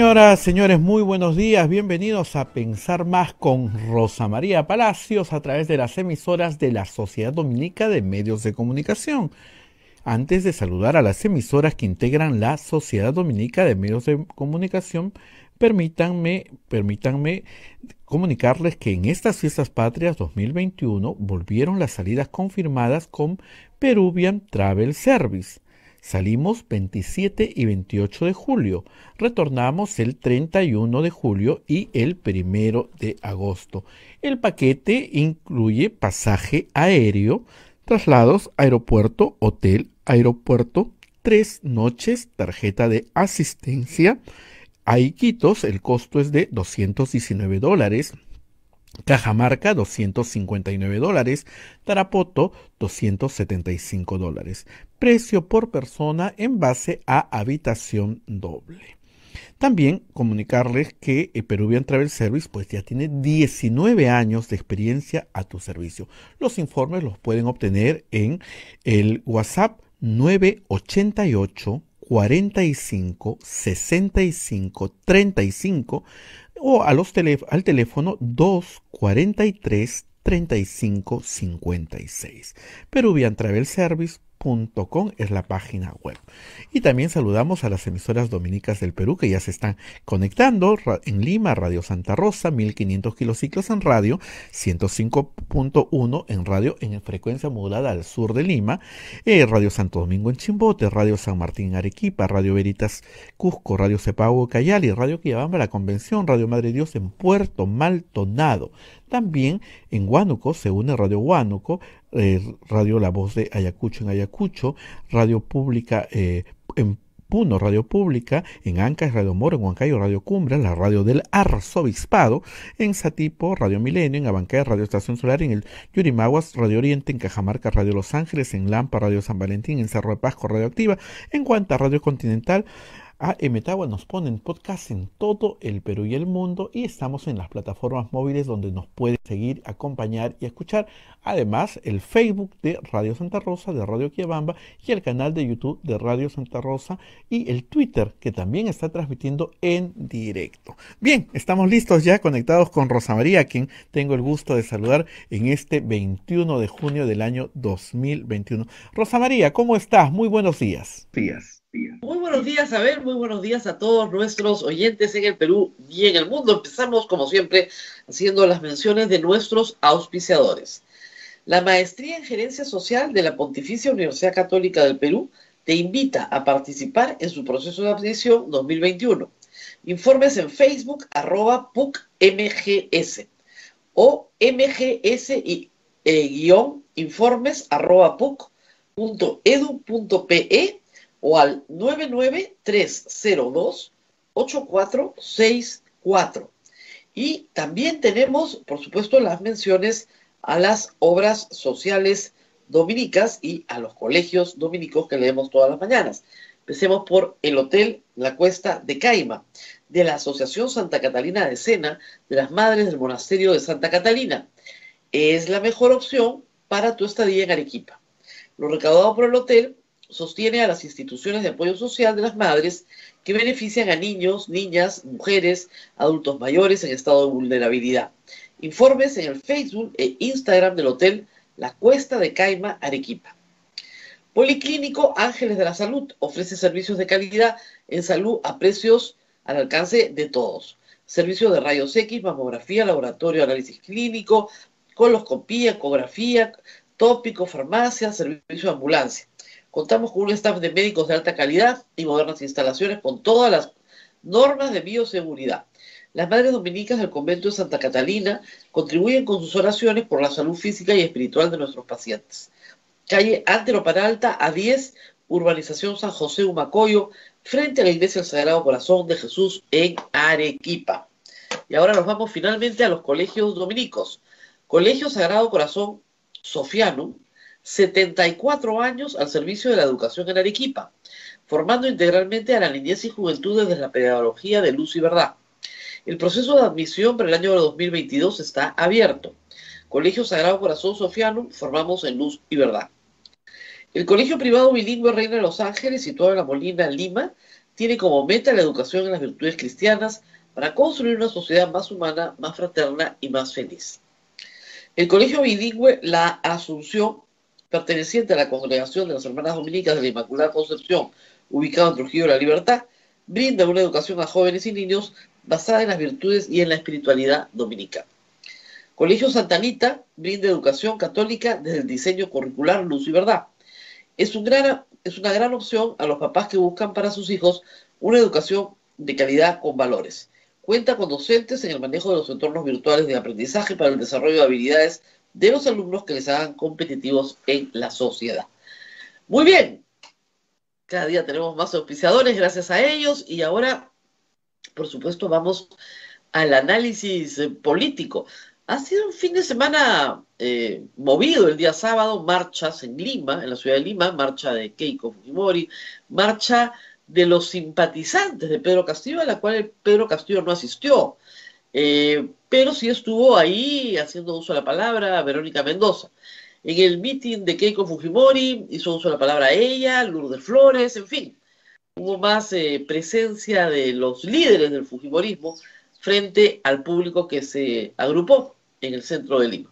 Señoras, señores, muy buenos días. Bienvenidos a Pensar Más con Rosa María Palacios a través de las emisoras de la Sociedad Dominica de Medios de Comunicación. Antes de saludar a las emisoras que integran la Sociedad Dominica de Medios de Comunicación, permítanme, permítanme comunicarles que en estas fiestas patrias 2021 volvieron las salidas confirmadas con Peruvian Travel Service. Salimos 27 y 28 de julio, retornamos el 31 de julio y el 1 de agosto. El paquete incluye pasaje aéreo, traslados, aeropuerto, hotel, aeropuerto, tres noches, tarjeta de asistencia. A Iquitos el costo es de 219 dólares Cajamarca 259 Tarapoto 275 dólares. Precio por persona en base a habitación doble. También comunicarles que eh, Peruvian Travel Service pues ya tiene 19 años de experiencia a tu servicio. Los informes los pueden obtener en el WhatsApp 988 45 65 35 o al teléfono 243 3556. Peruvian Travel Service es la página web. Y también saludamos a las emisoras dominicas del Perú que ya se están conectando. En Lima, Radio Santa Rosa, 1500 kilociclos en radio, 105.1 en radio en frecuencia modulada al sur de Lima, Radio Santo Domingo en Chimbote, Radio San Martín en Arequipa, Radio Veritas Cusco, Radio Cepago Cayali, Radio Quillabamba La Convención, Radio Madre Dios en Puerto Maltonado también en Huánuco se une Radio Huánuco, eh, Radio La Voz de Ayacucho en Ayacucho, Radio Pública eh, en Puno, Radio Pública, en y Radio Moro, en Huancayo, Radio Cumbre, la radio del Arzobispado, en Satipo, Radio Milenio, en Abancaya, Radio Estación Solar, en el Yurimaguas, Radio Oriente, en Cajamarca, Radio Los Ángeles, en Lampa, Radio San Valentín, en Cerro de Pasco, Radio Activa, en Guanta, Radio Continental, a Emetagua nos ponen podcast en todo el Perú y el mundo y estamos en las plataformas móviles donde nos pueden seguir, acompañar y escuchar. Además, el Facebook de Radio Santa Rosa, de Radio Quiabamba y el canal de YouTube de Radio Santa Rosa y el Twitter que también está transmitiendo en directo. Bien, estamos listos ya conectados con Rosa María, quien tengo el gusto de saludar en este 21 de junio del año 2021. Rosa María, ¿cómo estás? Muy buenos días. Días. Muy buenos días, a ver, muy buenos días a todos nuestros oyentes en el Perú y en el mundo. Empezamos, como siempre, haciendo las menciones de nuestros auspiciadores. La Maestría en Gerencia Social de la Pontificia Universidad Católica del Perú te invita a participar en su proceso de admisión 2021. Informes en Facebook arroba PUCMGS o mgs y, eh, informes arroba o al 99302-8464. Y también tenemos, por supuesto, las menciones a las obras sociales dominicas y a los colegios dominicos que leemos todas las mañanas. Empecemos por el Hotel La Cuesta de Caima, de la Asociación Santa Catalina de Sena, de las Madres del Monasterio de Santa Catalina. Es la mejor opción para tu estadía en Arequipa. Lo recaudado por el hotel sostiene a las instituciones de apoyo social de las madres que benefician a niños, niñas, mujeres, adultos mayores en estado de vulnerabilidad. Informes en el Facebook e Instagram del hotel La Cuesta de Caima, Arequipa. Policlínico Ángeles de la Salud ofrece servicios de calidad en salud a precios al alcance de todos. Servicios de rayos X, mamografía, laboratorio, análisis clínico, coloscopía, ecografía, tópico, farmacia, servicio de ambulancia. Contamos con un staff de médicos de alta calidad y modernas instalaciones con todas las normas de bioseguridad. Las madres dominicas del convento de Santa Catalina contribuyen con sus oraciones por la salud física y espiritual de nuestros pacientes. Calle Antero Paralta a 10, urbanización San José Humacoyo, frente a la iglesia del Sagrado Corazón de Jesús en Arequipa. Y ahora nos vamos finalmente a los colegios dominicos. Colegio Sagrado Corazón Sofiano, 74 años al servicio de la educación en Arequipa, formando integralmente a la niñez y juventud desde la pedagogía de luz y verdad. El proceso de admisión para el año 2022 está abierto. Colegio Sagrado Corazón Sofiano, formamos en luz y verdad. El Colegio Privado Bilingüe Reina de Los Ángeles, situado en La Molina, Lima, tiene como meta la educación en las virtudes cristianas para construir una sociedad más humana, más fraterna y más feliz. El Colegio Bilingüe La Asunción perteneciente a la Congregación de las Hermanas Dominicas de la Inmaculada Concepción, ubicado en Trujillo de la Libertad, brinda una educación a jóvenes y niños basada en las virtudes y en la espiritualidad dominica. Colegio Anita brinda educación católica desde el diseño curricular Luz y Verdad. Es, es una gran opción a los papás que buscan para sus hijos una educación de calidad con valores. Cuenta con docentes en el manejo de los entornos virtuales de aprendizaje para el desarrollo de habilidades de los alumnos que les hagan competitivos en la sociedad. Muy bien, cada día tenemos más auspiciadores gracias a ellos y ahora, por supuesto, vamos al análisis eh, político. Ha sido un fin de semana eh, movido el día sábado, marchas en Lima, en la ciudad de Lima, marcha de Keiko Fujimori, marcha de los simpatizantes de Pedro Castillo, a la cual Pedro Castillo no asistió. Eh, pero sí estuvo ahí haciendo uso de la palabra Verónica Mendoza. En el meeting de Keiko Fujimori hizo uso de la palabra ella, Lourdes Flores, en fin. Hubo más eh, presencia de los líderes del Fujimorismo frente al público que se agrupó en el centro de Lima.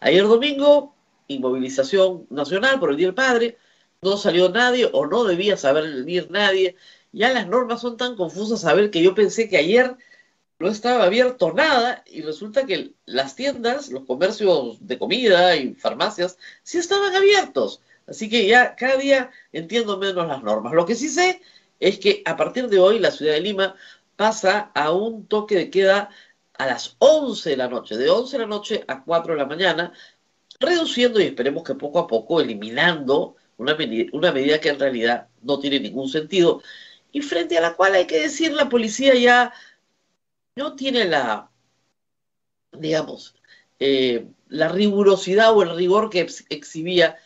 Ayer domingo, inmovilización nacional por el Día del Padre, no salió nadie o no debía saber venir nadie. Ya las normas son tan confusas a ver que yo pensé que ayer no estaba abierto nada y resulta que las tiendas, los comercios de comida y farmacias sí estaban abiertos. Así que ya cada día entiendo menos las normas. Lo que sí sé es que a partir de hoy la ciudad de Lima pasa a un toque de queda a las 11 de la noche, de 11 de la noche a 4 de la mañana, reduciendo y esperemos que poco a poco eliminando una, una medida que en realidad no tiene ningún sentido y frente a la cual hay que decir la policía ya no tiene la, digamos, eh, la rigurosidad o el rigor que exhibía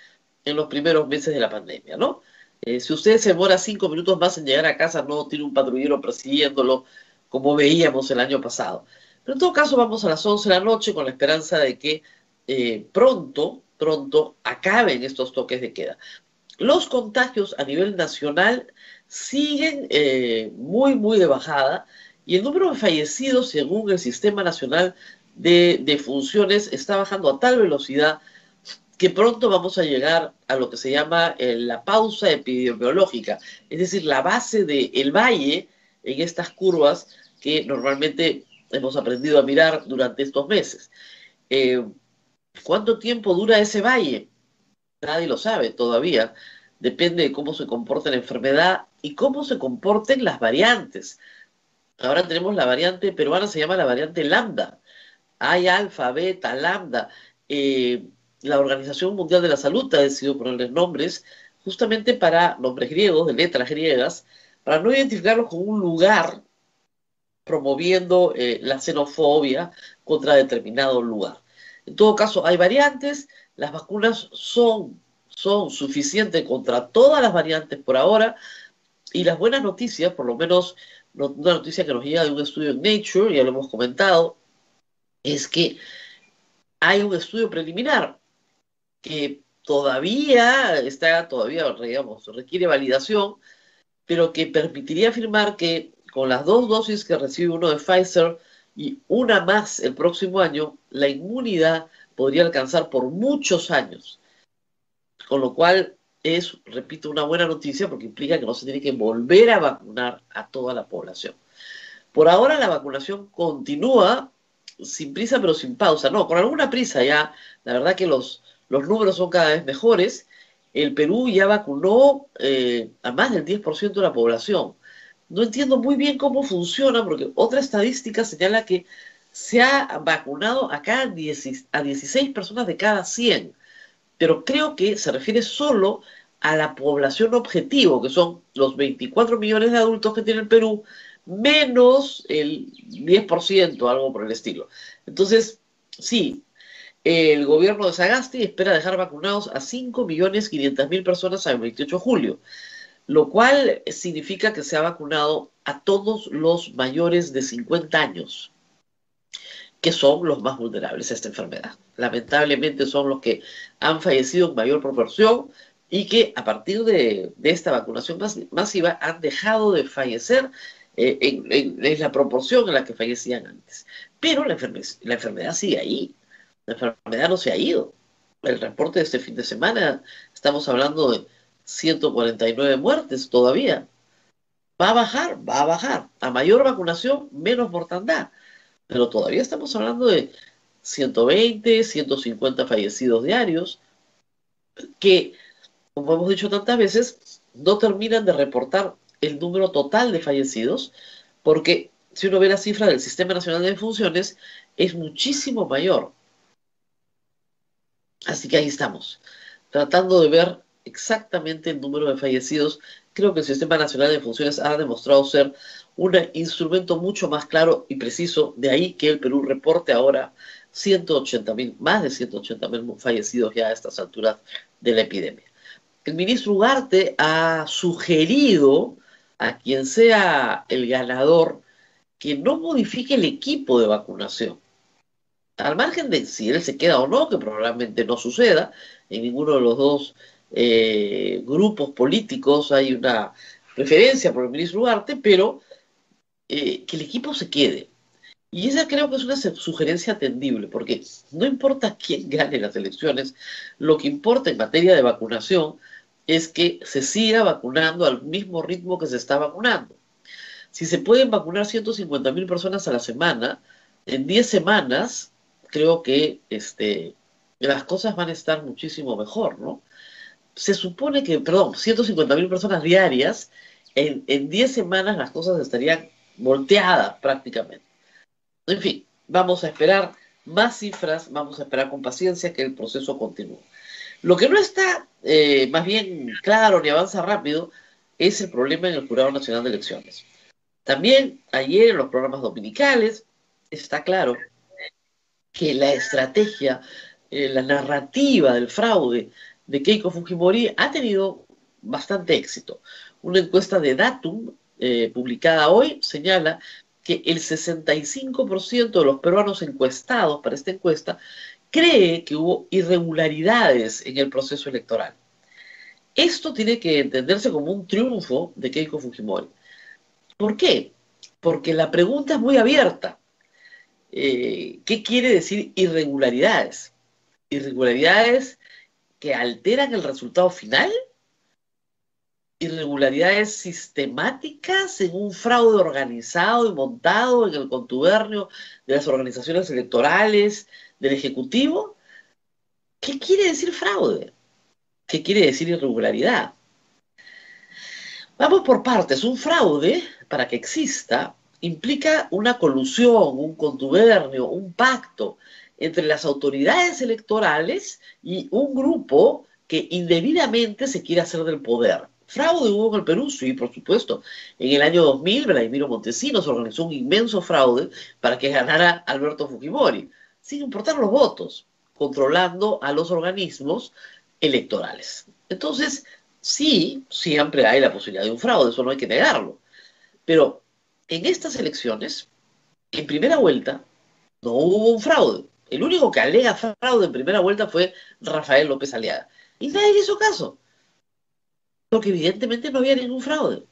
en los primeros meses de la pandemia, ¿no? Eh, si usted se demora cinco minutos más en llegar a casa, no tiene un patrullero persiguiéndolo como veíamos el año pasado. Pero en todo caso vamos a las 11 de la noche con la esperanza de que eh, pronto, pronto acaben estos toques de queda. Los contagios a nivel nacional siguen muy, muy de bajada. Y el número de fallecidos, según el Sistema Nacional de, de Funciones, está bajando a tal velocidad que pronto vamos a llegar a lo que se llama eh, la pausa epidemiológica, es decir, la base del el valle en estas curvas que normalmente hemos aprendido a mirar durante estos meses. Eh, ¿Cuánto tiempo dura ese valle? Nadie lo sabe todavía. Depende de cómo se comporta la enfermedad y cómo se comporten las variantes. Ahora tenemos la variante peruana, se llama la variante lambda. Hay alfa, beta, lambda. Eh, la Organización Mundial de la Salud ha decidido ponerles nombres justamente para nombres griegos, de letras griegas, para no identificarlos con un lugar promoviendo eh, la xenofobia contra determinado lugar. En todo caso, hay variantes, las vacunas son, son suficientes contra todas las variantes por ahora, y las buenas noticias, por lo menos una noticia que nos llega de un estudio en Nature, ya lo hemos comentado, es que hay un estudio preliminar que todavía está, todavía, digamos, requiere validación, pero que permitiría afirmar que con las dos dosis que recibe uno de Pfizer y una más el próximo año, la inmunidad podría alcanzar por muchos años. Con lo cual, es, repito, una buena noticia porque implica que no se tiene que volver a vacunar a toda la población. Por ahora la vacunación continúa sin prisa pero sin pausa. No, con alguna prisa ya, la verdad que los, los números son cada vez mejores. El Perú ya vacunó eh, a más del 10% de la población. No entiendo muy bien cómo funciona porque otra estadística señala que se ha vacunado a, cada a 16 personas de cada 100 pero creo que se refiere solo a la población objetivo, que son los 24 millones de adultos que tiene el Perú, menos el 10%, algo por el estilo. Entonces, sí, el gobierno de Sagasti espera dejar vacunados a 5.500.000 personas el 28 de julio, lo cual significa que se ha vacunado a todos los mayores de 50 años que son los más vulnerables a esta enfermedad. Lamentablemente son los que han fallecido en mayor proporción y que a partir de, esta vacunación masiva han dejado de fallecer eh, en, la proporción en la que fallecían antes. Pero la, la enfermedad sigue ahí, la enfermedad no se ha ido. El reporte de este fin de semana, estamos hablando de 149 muertes todavía. Va a bajar, va a bajar. A mayor vacunación, menos mortandad pero todavía estamos hablando de 120, 150 fallecidos diarios, que, como hemos dicho tantas veces, no terminan de reportar el número total de fallecidos, porque si uno ve la cifra del Sistema Nacional de Funciones, es muchísimo mayor. Así que ahí estamos, tratando de ver exactamente el número de fallecidos. Creo que el Sistema Nacional de Funciones ha demostrado ser un instrumento mucho más claro y preciso. De ahí que el Perú reporte ahora 180 más de 180 mil fallecidos ya a estas alturas de la epidemia. El ministro Ugarte ha sugerido a quien sea el ganador que no modifique el equipo de vacunación. Al margen de si él se queda o no, que probablemente no suceda, en ninguno de los dos eh, grupos políticos hay una preferencia por el ministro Ugarte, pero eh, que el equipo se quede. Y esa creo que es una sugerencia atendible, porque no importa quién gane las elecciones, lo que importa en materia de vacunación es que se siga vacunando al mismo ritmo que se está vacunando. Si se pueden vacunar 150 mil personas a la semana, en 10 semanas creo que este, las cosas van a estar muchísimo mejor, ¿no? Se supone que, perdón, 150.000 personas diarias, en, en 10 semanas las cosas estarían volteada prácticamente. En fin, vamos a esperar más cifras, vamos a esperar con paciencia que el proceso continúe. Lo que no está eh, más bien claro ni avanza rápido es el problema en el Jurado Nacional de Elecciones. También ayer en los programas dominicales está claro que la estrategia, eh, la narrativa del fraude de Keiko Fujimori ha tenido bastante éxito. Una encuesta de Datum eh, publicada hoy señala que el 65% de los peruanos encuestados para esta encuesta cree que hubo irregularidades en el proceso electoral. Esto tiene que entenderse como un triunfo de Keiko Fujimori. ¿Por qué? Porque la pregunta es muy abierta. Eh, ¿Qué quiere decir irregularidades? ¿Irregularidades que alteran el resultado final? irregularidades sistemáticas en un fraude organizado y montado en el contubernio de las organizaciones electorales, del Ejecutivo. ¿Qué quiere decir fraude? ¿Qué quiere decir irregularidad? Vamos por partes. Un fraude, para que exista, implica una colusión, un contubernio, un pacto entre las autoridades electorales y un grupo que indebidamente se quiere hacer del poder. Fraude hubo en el Perú, sí, por supuesto. En el año 2000, Vladimiro Montesinos organizó un inmenso fraude para que ganara Alberto Fujimori, sin importar los votos, controlando a los organismos electorales. Entonces, sí, siempre hay la posibilidad de un fraude, eso no hay que negarlo. Pero en estas elecciones, en primera vuelta, no hubo un fraude. El único que alega fraude en primera vuelta fue Rafael López Aliaga. Y nadie hizo caso porque evidentemente no había ningún fraude.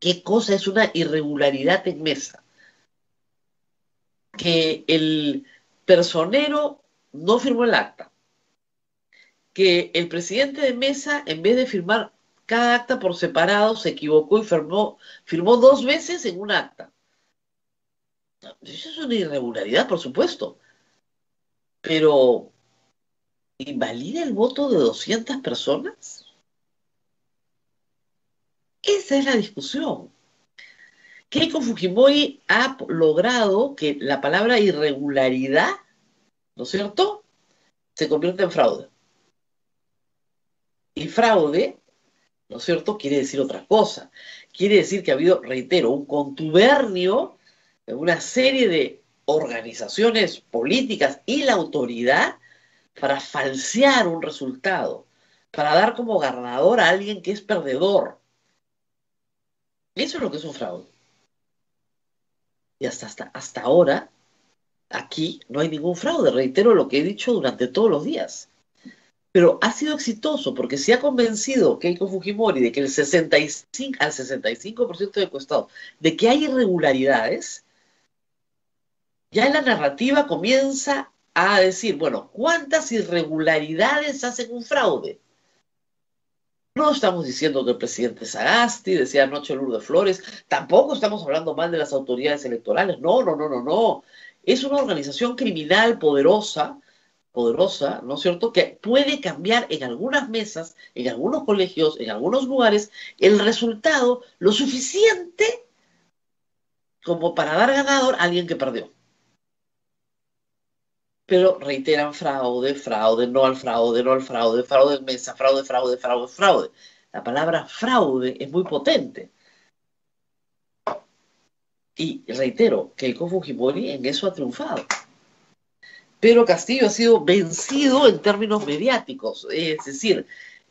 ¿Qué cosa es una irregularidad en mesa? Que el personero no firmó el acta, que el presidente de mesa, en vez de firmar cada acta por separado, se equivocó y firmó, dos veces en un acta. Eso es una irregularidad, por supuesto. Pero, ¿invalida el voto de 200 personas? Esa es la discusión. Keiko Fujimori ha logrado que la palabra irregularidad, ¿no es cierto?, se convierta en fraude. Y fraude, ¿no es cierto?, quiere decir otra cosa. Quiere decir que ha habido, reitero, un contubernio de una serie de organizaciones políticas y la autoridad para falsear un resultado, para dar como ganador a alguien que es perdedor. Eso es lo que es un fraude. Y hasta, hasta, ahora, aquí no hay ningún fraude. Reitero lo que he dicho durante todos los días. Pero ha sido exitoso porque se ha convencido Keiko Fujimori de que el 65 al 65% de costado, de que hay irregularidades, ya en la narrativa comienza a decir, bueno, ¿cuántas irregularidades hacen un fraude? No estamos diciendo que el presidente Sagasti, decía anoche Lourdes Flores, tampoco estamos hablando mal de las autoridades electorales. No, no, no, no, no. Es una organización criminal poderosa, poderosa, ¿no es cierto?, que puede cambiar en algunas mesas, en algunos colegios, en algunos lugares, el resultado lo suficiente como para dar ganador a alguien que perdió pero reiteran fraude, fraude, no al fraude, no al fraude, fraude en mesa, fraude, fraude, fraude, fraude. La palabra fraude es muy potente. Y reitero, Keiko Fujimori en eso ha triunfado. Pero Castillo ha sido vencido en términos mediáticos. Es decir,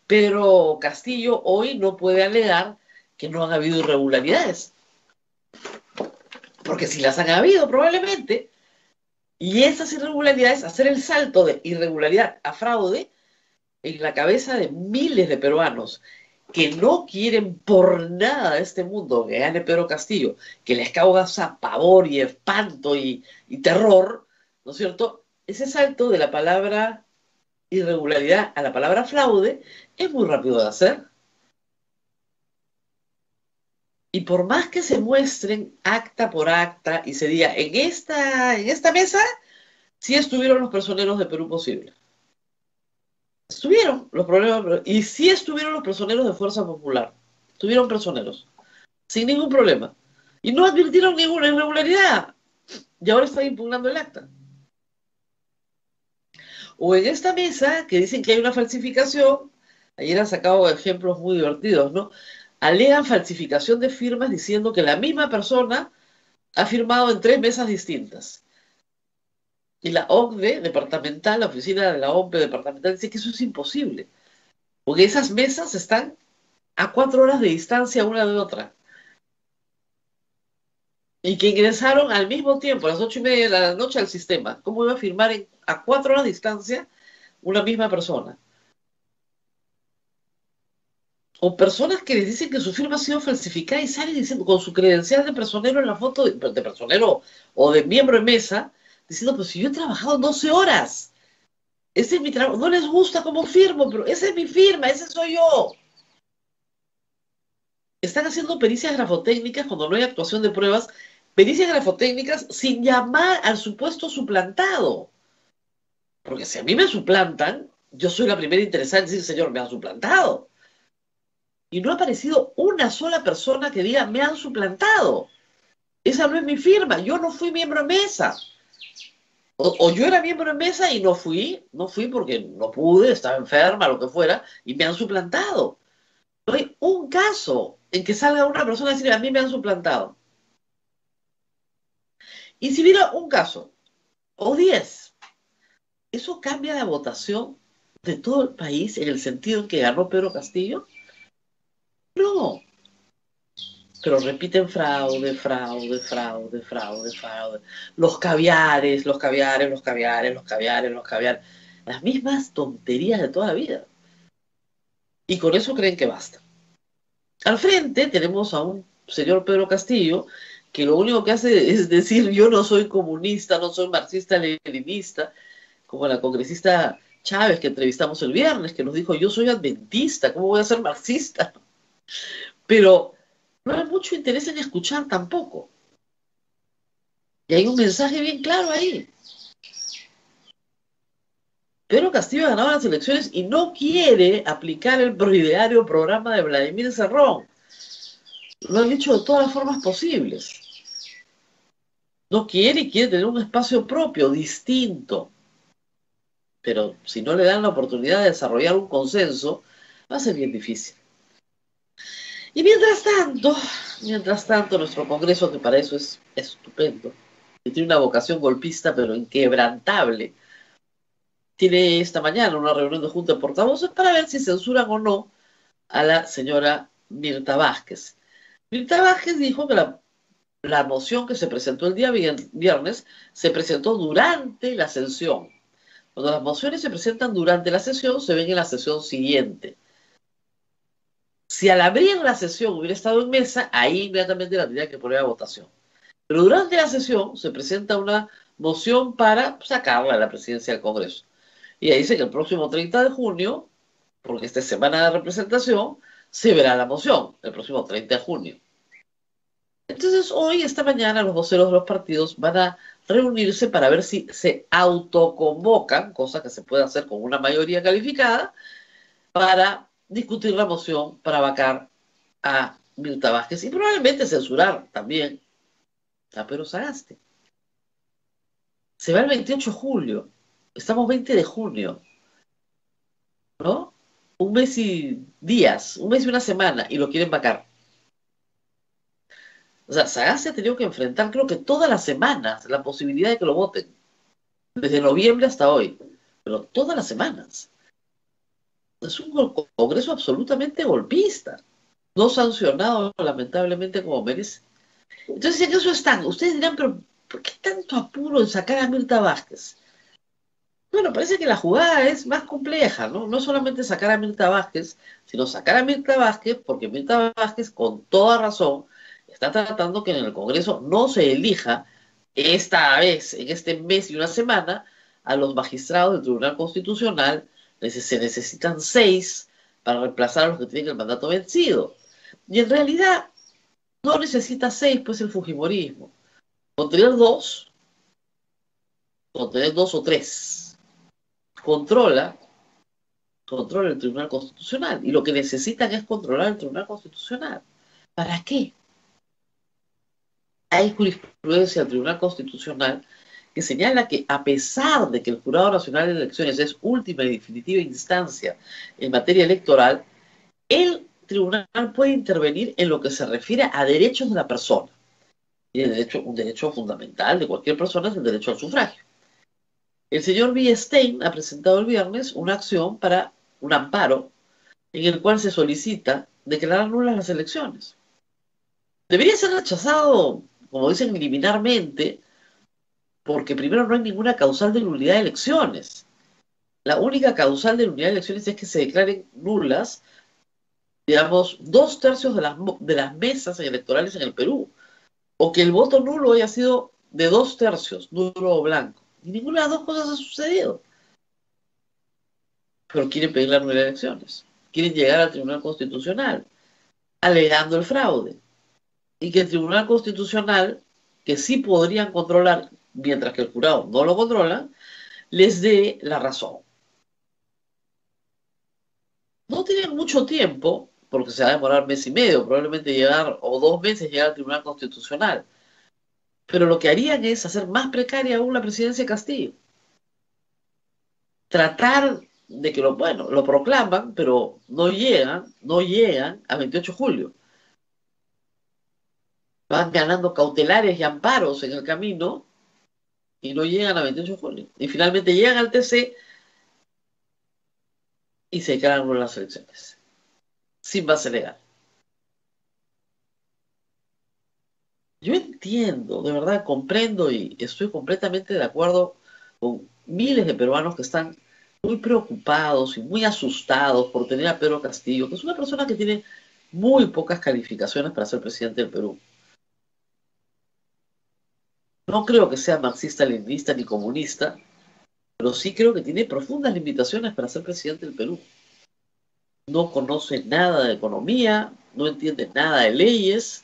pero Castillo hoy no puede alegar que no han habido irregularidades. Porque si las han habido, probablemente, y esas irregularidades, hacer el salto de irregularidad a fraude en la cabeza de miles de peruanos que no quieren por nada de este mundo que gane Pedro Castillo, que les causa pavor y espanto y, y terror, ¿no es cierto? Ese salto de la palabra irregularidad a la palabra fraude es muy rápido de hacer. Y por más que se muestren acta por acta y se diga, en esta, en esta mesa sí estuvieron los personeros de Perú Posible. Estuvieron los problemas, y sí estuvieron los personeros de Fuerza Popular. Estuvieron personeros, sin ningún problema. Y no advirtieron ninguna irregularidad. Y ahora están impugnando el acta. O en esta mesa que dicen que hay una falsificación, ayer han sacado ejemplos muy divertidos, ¿no? alegan falsificación de firmas diciendo que la misma persona ha firmado en tres mesas distintas. Y la OCDE departamental, la oficina de la OCDE departamental, dice que eso es imposible. Porque esas mesas están a cuatro horas de distancia una de otra. Y que ingresaron al mismo tiempo, a las ocho y media de la noche, al sistema. ¿Cómo iba a firmar a cuatro horas de distancia una misma persona? o personas que les dicen que su firma ha sido falsificada y salen diciendo con su credencial de personero en la foto, de, personero o de miembro de mesa, diciendo, pues si yo he trabajado 12 horas, ese es mi trabajo, no les gusta cómo firmo, pero esa es mi firma, ese soy yo. Están haciendo pericias grafotécnicas cuando no hay actuación de pruebas, pericias grafotécnicas sin llamar al supuesto suplantado. Porque si a mí me suplantan, yo soy la primera interesada en decir, señor, me han suplantado y no ha aparecido una sola persona que diga, me han suplantado. Esa no es mi firma, yo no fui miembro de mesa. O, yo era miembro de mesa y no fui, no fui porque no pude, estaba enferma, lo que fuera, y me han suplantado. No hay un caso en que salga una persona a decir, a mí me han suplantado. Y si hubiera un caso, o diez, eso cambia la votación de todo el país en el sentido que ganó Pedro Castillo. No. Pero repiten fraude, fraude, fraude, fraude, fraude. Los caviares, los caviares, los caviares, los caviares, los caviares. Las mismas tonterías de toda la vida. Y con eso creen que basta. Al frente tenemos a un señor Pedro Castillo que lo único que hace es decir yo no soy comunista, no soy marxista, leninista, como la congresista Chávez que entrevistamos el viernes, que nos dijo yo soy adventista, ¿cómo voy a ser marxista? Pero no hay mucho interés en escuchar tampoco. Y hay un mensaje bien claro ahí. Pedro Castillo ha ganado las elecciones y no quiere aplicar el proideario programa de Vladimir Cerrón. Lo han hecho de todas las formas posibles. No quiere y quiere tener un espacio propio, distinto. Pero si no le dan la oportunidad de desarrollar un consenso, va a ser bien difícil. Y mientras tanto, mientras tanto, nuestro Congreso, que para eso es estupendo, que tiene una vocación golpista pero inquebrantable, tiene esta mañana una reunión de junta de portavoces para ver si censuran o no a la señora Mirta Vázquez. Mirta Vázquez dijo que la, la moción que se presentó el día viernes se presentó durante la sesión. Cuando las mociones se presentan durante la sesión, se ven en la sesión siguiente. Si al abrir la sesión hubiera estado en mesa, ahí inmediatamente la tendría que poner a votación. Pero durante la sesión se presenta una moción para sacarla de la presidencia del Congreso. Y ahí dice que el próximo 30 de junio, porque esta es semana de representación, se verá la moción, el próximo 30 de junio. Entonces, hoy, esta mañana, los voceros de los partidos van a reunirse para ver si se autoconvocan, cosa que se puede hacer con una mayoría calificada, para discutir la moción para vacar a Milta Vázquez y probablemente censurar también a Pedro Sagaste. Se va el 28 de julio, estamos 20 de junio, ¿no? Un mes y días, un mes y una semana, y lo quieren vacar. O sea, Sagaste ha tenido que enfrentar, creo que todas las semanas, la posibilidad de que lo voten. Desde noviembre hasta hoy. Pero todas las semanas es un Congreso absolutamente golpista, no sancionado lamentablemente como merece. Entonces en eso están. Ustedes dirán, pero ¿por qué tanto apuro en sacar a Mirta Vázquez? Bueno, parece que la jugada es más compleja, ¿no? No solamente sacar a Mirta Vázquez, sino sacar a Mirta Vázquez, porque Mirta Vázquez, con toda razón, está tratando que en el Congreso no se elija esta vez, en este mes y una semana, a los magistrados del Tribunal Constitucional se necesitan seis para reemplazar a los que tienen el mandato vencido. Y en realidad no necesita seis, pues el Fujimorismo. Con dos, con dos o tres, controla, controla el Tribunal Constitucional. Y lo que necesitan es controlar el Tribunal Constitucional. ¿Para qué? Hay jurisprudencia del Tribunal Constitucional que señala que a pesar de que el Jurado Nacional de Elecciones es última y definitiva instancia en materia electoral, el tribunal puede intervenir en lo que se refiere a derechos de la persona. Y el derecho, un derecho fundamental de cualquier persona es el derecho al sufragio. El señor Stein ha presentado el viernes una acción para un amparo en el cual se solicita declarar nulas las elecciones. Debería ser rechazado, como dicen, liminarmente, porque primero no hay ninguna causal de nulidad de elecciones. La única causal de nulidad de elecciones es que se declaren nulas, digamos, dos tercios de las, de las mesas electorales en el Perú, o que el voto nulo haya sido de dos tercios, nulo o blanco. Y ninguna de las dos cosas ha sucedido. Pero quieren pedir la nulidad de elecciones, quieren llegar al Tribunal Constitucional, alegando el fraude. Y que el Tribunal Constitucional, que sí podrían controlar mientras que el jurado no lo controla, les dé la razón. No tienen mucho tiempo, porque se va a demorar mes y medio, probablemente llegar o dos meses llegar al Tribunal Constitucional. Pero lo que harían es hacer más precaria aún la presidencia de Castillo. Tratar de que lo, bueno, lo proclaman, pero no llegan, no llegan a 28 de julio. Van ganando cautelares y amparos en el camino y no llegan a 28 julio. Y finalmente llegan al TC y se quedan las elecciones. Sin base legal. Yo entiendo, de verdad, comprendo y estoy completamente de acuerdo con miles de peruanos que están muy preocupados y muy asustados por tener a Pedro Castillo, que es una persona que tiene muy pocas calificaciones para ser presidente del Perú. No creo que sea marxista, leninista ni comunista, pero sí creo que tiene profundas limitaciones para ser presidente del Perú. No conoce nada de economía, no entiende nada de leyes,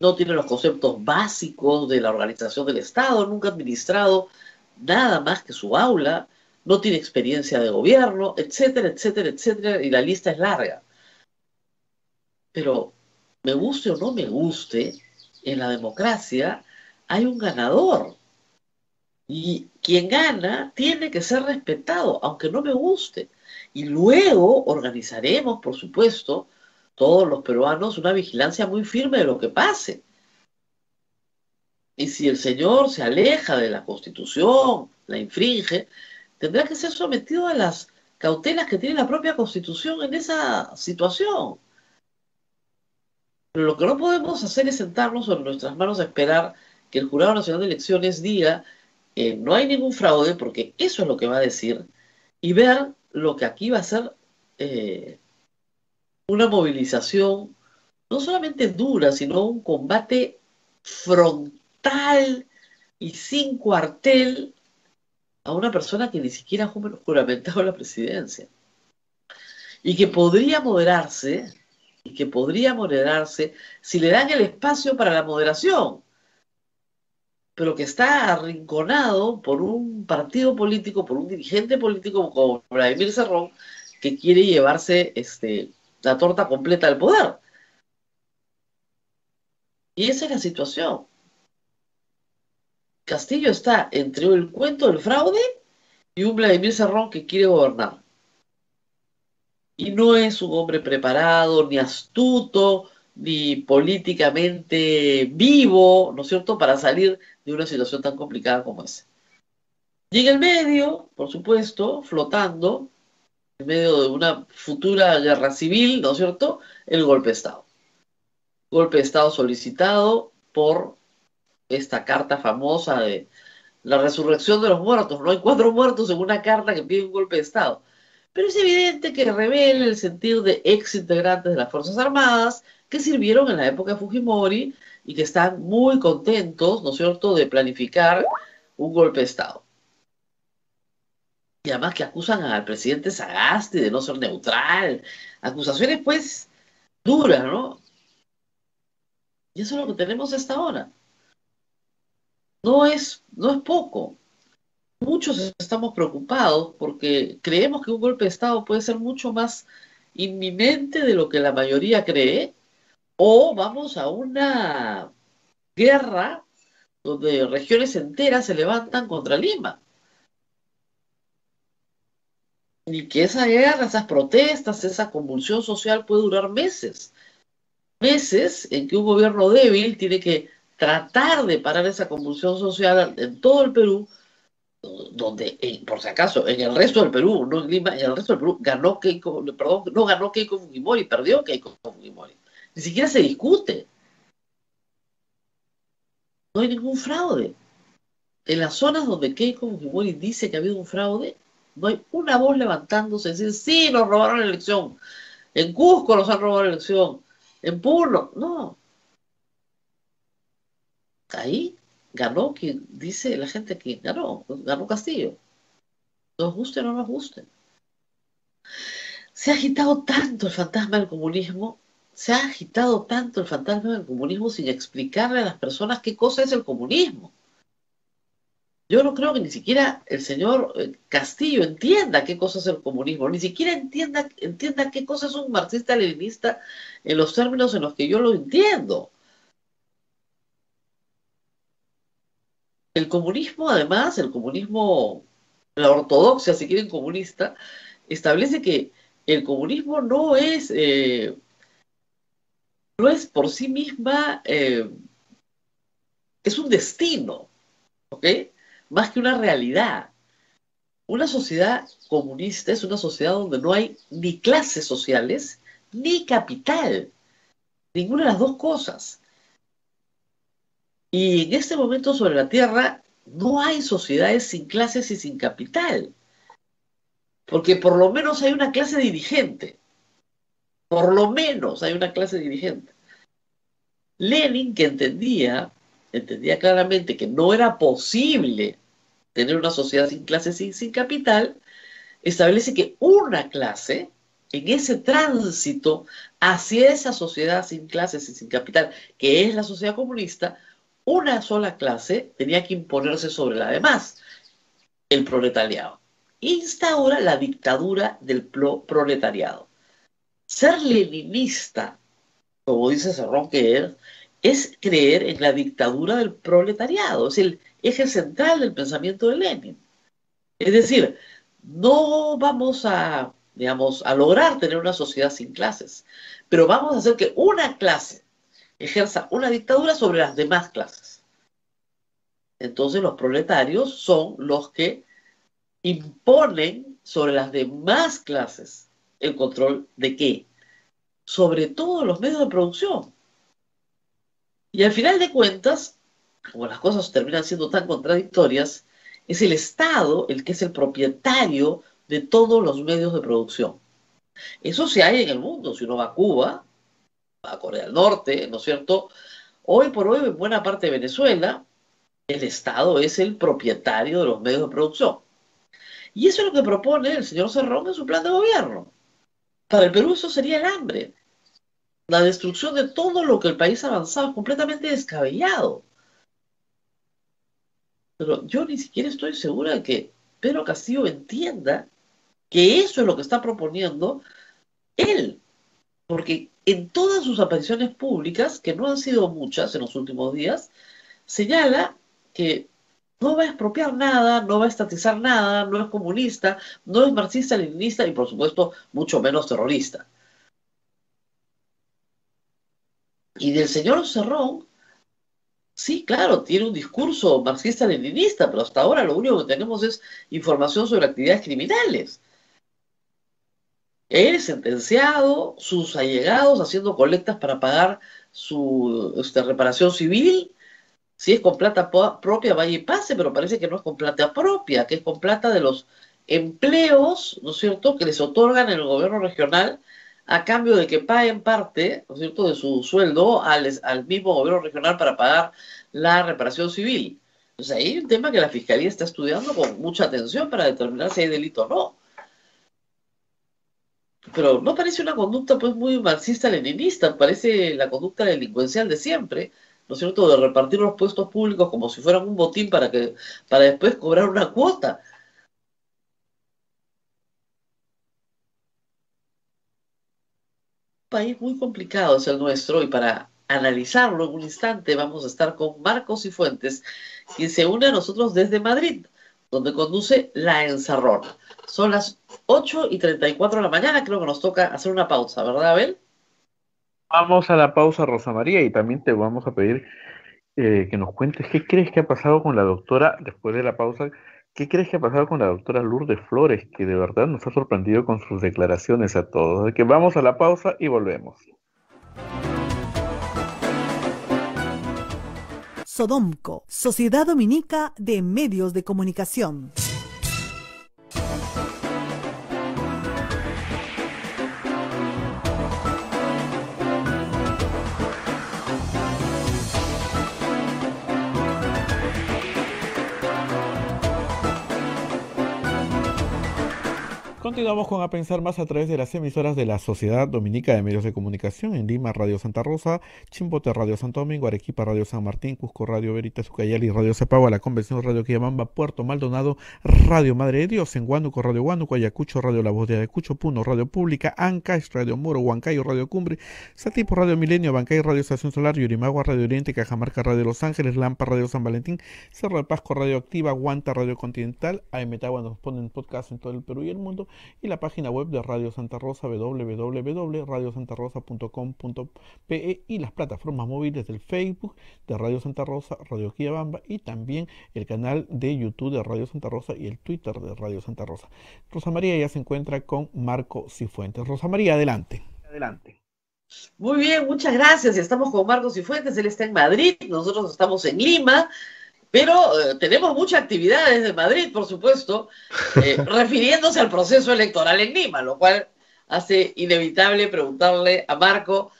no tiene los conceptos básicos de la organización del Estado, nunca ha administrado nada más que su aula, no tiene experiencia de gobierno, etcétera, etcétera, etcétera, y la lista es larga. Pero me guste o no me guste, en la democracia hay un ganador. Y quien gana tiene que ser respetado, aunque no me guste. Y luego organizaremos, por supuesto, todos los peruanos una vigilancia muy firme de lo que pase. Y si el señor se aleja de la constitución, la infringe, tendrá que ser sometido a las cautelas que tiene la propia constitución en esa situación lo que no podemos hacer es sentarnos sobre nuestras manos a esperar que el Jurado Nacional de Elecciones diga no hay ningún fraude, porque eso es lo que va a decir, y ver lo que aquí va a ser eh, una movilización no solamente dura, sino un combate frontal y sin cuartel a una persona que ni siquiera ha juramentado la presidencia y que podría moderarse y que podría moderarse si le dan el espacio para la moderación, pero que está arrinconado por un partido político, por un dirigente político como Vladimir Serrón, que quiere llevarse este, la torta completa del poder. Y esa es la situación. Castillo está entre el cuento del fraude y un Vladimir Serrón que quiere gobernar y no es un hombre preparado, ni astuto, ni políticamente vivo, ¿no es cierto?, para salir de una situación tan complicada como esa. Llega en el medio, por supuesto, flotando, en medio de una futura guerra civil, ¿no es cierto?, el golpe de Estado. Golpe de Estado solicitado por esta carta famosa de la resurrección de los muertos. No hay cuatro muertos en una carta que pide un golpe de Estado pero es evidente que revela el sentido de ex integrantes de las Fuerzas Armadas que sirvieron en la época de Fujimori y que están muy contentos, ¿no es cierto?, de planificar un golpe de Estado. Y además que acusan al presidente Sagasti de no ser neutral. Acusaciones, pues, duras, ¿no? Y eso es lo que tenemos hasta ahora. No es, no es poco muchos estamos preocupados porque creemos que un golpe de Estado puede ser mucho más inminente de lo que la mayoría cree, o vamos a una guerra donde regiones enteras se levantan contra Lima. Y que esa guerra, esas protestas, esa convulsión social puede durar meses. Meses en que un gobierno débil tiene que tratar de parar esa convulsión social en todo el Perú donde por si acaso en el resto del Perú, no en Lima, en el resto del Perú ganó Keiko, perdón, no ganó Keiko Fujimori, perdió Keiko Fujimori. Ni siquiera se discute. No hay ningún fraude. En las zonas donde Keiko Fujimori dice que ha habido un fraude, no hay una voz levantándose y decir, sí, nos robaron la elección. En Cusco nos han robado la elección. En Puno, no. Ahí ganó quien dice la gente que ganó, pues, ganó Castillo. Nos guste o no nos guste. Se ha agitado tanto el fantasma del comunismo, se ha agitado tanto el fantasma del comunismo sin explicarle a las personas qué cosa es el comunismo. Yo no creo que ni siquiera el señor eh, Castillo entienda qué cosa es el comunismo, ni siquiera entienda, entienda qué cosa es un marxista-leninista en los términos en los que yo lo entiendo. el comunismo, además, el comunismo, la ortodoxia, si quieren comunista, establece que el comunismo no es, eh, no es por sí misma, eh, es un destino, ¿ok? Más que una realidad. Una sociedad comunista es una sociedad donde no hay ni clases sociales ni capital, ninguna de las dos cosas. Y en este momento sobre la Tierra no hay sociedades sin clases y sin capital, porque por lo menos hay una clase dirigente, por lo menos hay una clase dirigente. Lenin, que entendía, entendía claramente que no era posible tener una sociedad sin clases y sin capital, establece que una clase, en ese tránsito hacia esa sociedad sin clases y sin capital, que es la sociedad comunista, una sola clase tenía que imponerse sobre la demás, el proletariado. Instaura la dictadura del proletariado. Ser leninista, como dice Serrón que es, creer en la dictadura del proletariado, es el eje central del pensamiento de Lenin. Es decir, no vamos a, digamos, a lograr tener una sociedad sin clases, pero vamos a hacer que una clase ejerza una dictadura sobre las demás clases. Entonces los proletarios son los que imponen sobre las demás clases el control de qué? Sobre todos los medios de producción. Y al final de cuentas, como las cosas terminan siendo tan contradictorias, es el Estado el que es el propietario de todos los medios de producción. Eso se hay en el mundo. Si uno va a Cuba, a Corea del Norte, ¿no es cierto? Hoy por hoy, en buena parte de Venezuela, el Estado es el propietario de los medios de producción. Y eso es lo que propone el señor Cerrón en su plan de gobierno. Para el Perú eso sería el hambre, la destrucción de todo lo que el país ha avanzado, completamente descabellado. Pero yo ni siquiera estoy segura de que Pedro Castillo entienda que eso es lo que está proponiendo él. Porque en todas sus apariciones públicas, que no han sido muchas en los últimos días, señala que no va a expropiar nada, no va a estatizar nada, no es comunista, no es marxista, leninista y por supuesto mucho menos terrorista. Y del señor Serrón, sí, claro, tiene un discurso marxista-leninista, pero hasta ahora lo único que tenemos es información sobre actividades criminales él sentenciado, sus allegados haciendo colectas para pagar su este, reparación civil. Si es con plata propia, vaya y pase, pero parece que no es con plata propia, que es con plata de los empleos, ¿no es cierto?, que les otorgan el gobierno regional a cambio de que paguen parte, ¿no es cierto?, de su sueldo al, al mismo gobierno regional para pagar la reparación civil. Entonces ahí hay un tema que la Fiscalía está estudiando con mucha atención para determinar si hay delito o no pero no parece una conducta pues muy marxista-leninista, parece la conducta delincuencial de siempre, ¿no es cierto?, de repartir los puestos públicos como si fueran un botín para, que, para después cobrar una cuota. Un país muy complicado es el nuestro y para analizarlo en un instante vamos a estar con Marcos y Fuentes, quien se une a nosotros desde Madrid donde conduce La Encerrona. Son las 8 y 34 de la mañana, creo que nos toca hacer una pausa, ¿verdad, Abel? Vamos a la pausa, Rosa María, y también te vamos a pedir eh, que nos cuentes qué crees que ha pasado con la doctora, después de la pausa, qué crees que ha pasado con la doctora Lourdes Flores, que de verdad nos ha sorprendido con sus declaraciones a todos. De que vamos a la pausa y volvemos. Sodomco, Sociedad Dominica de Medios de Comunicación. Continuamos con A Pensar Más a través de las emisoras de la Sociedad Dominica de Medios de Comunicación en Lima, Radio Santa Rosa, Chimbote, Radio Santo Domingo, Arequipa, Radio San Martín, Cusco, Radio Veritas, Ucayali, Radio Cepagua, La Convención, Radio Quillabamba, Puerto Maldonado, Radio Madre de Dios, en Huánuco, Radio Huánuco, Ayacucho, Radio La Voz de Ayacucho, Puno, Radio Pública, Ancash, Radio Muro, Huancayo, Radio Cumbre, Satipo, Radio Milenio, Bancay, Radio Estación Solar, Yurimagua, Radio Oriente, Cajamarca, Radio Los Ángeles, Lampa, Radio San Valentín, Cerro de Pasco, Radio Activa, Guanta, Radio Continental, AM nos ponen podcast en todo el Perú y el mundo y la página web de Radio Santa Rosa www.radiosantarosa.com.pe y las plataformas móviles del Facebook de Radio Santa Rosa, Radio Quillabamba y también el canal de YouTube de Radio Santa Rosa y el Twitter de Radio Santa Rosa. Rosa María ya se encuentra con Marco Cifuentes. Rosa María, adelante. Adelante. Muy bien, muchas gracias. Estamos con Marco Cifuentes, él está en Madrid, nosotros estamos en Lima. Pero eh, tenemos mucha actividad desde Madrid, por supuesto, eh, refiriéndose al proceso electoral en Lima, lo cual hace inevitable preguntarle a Marco,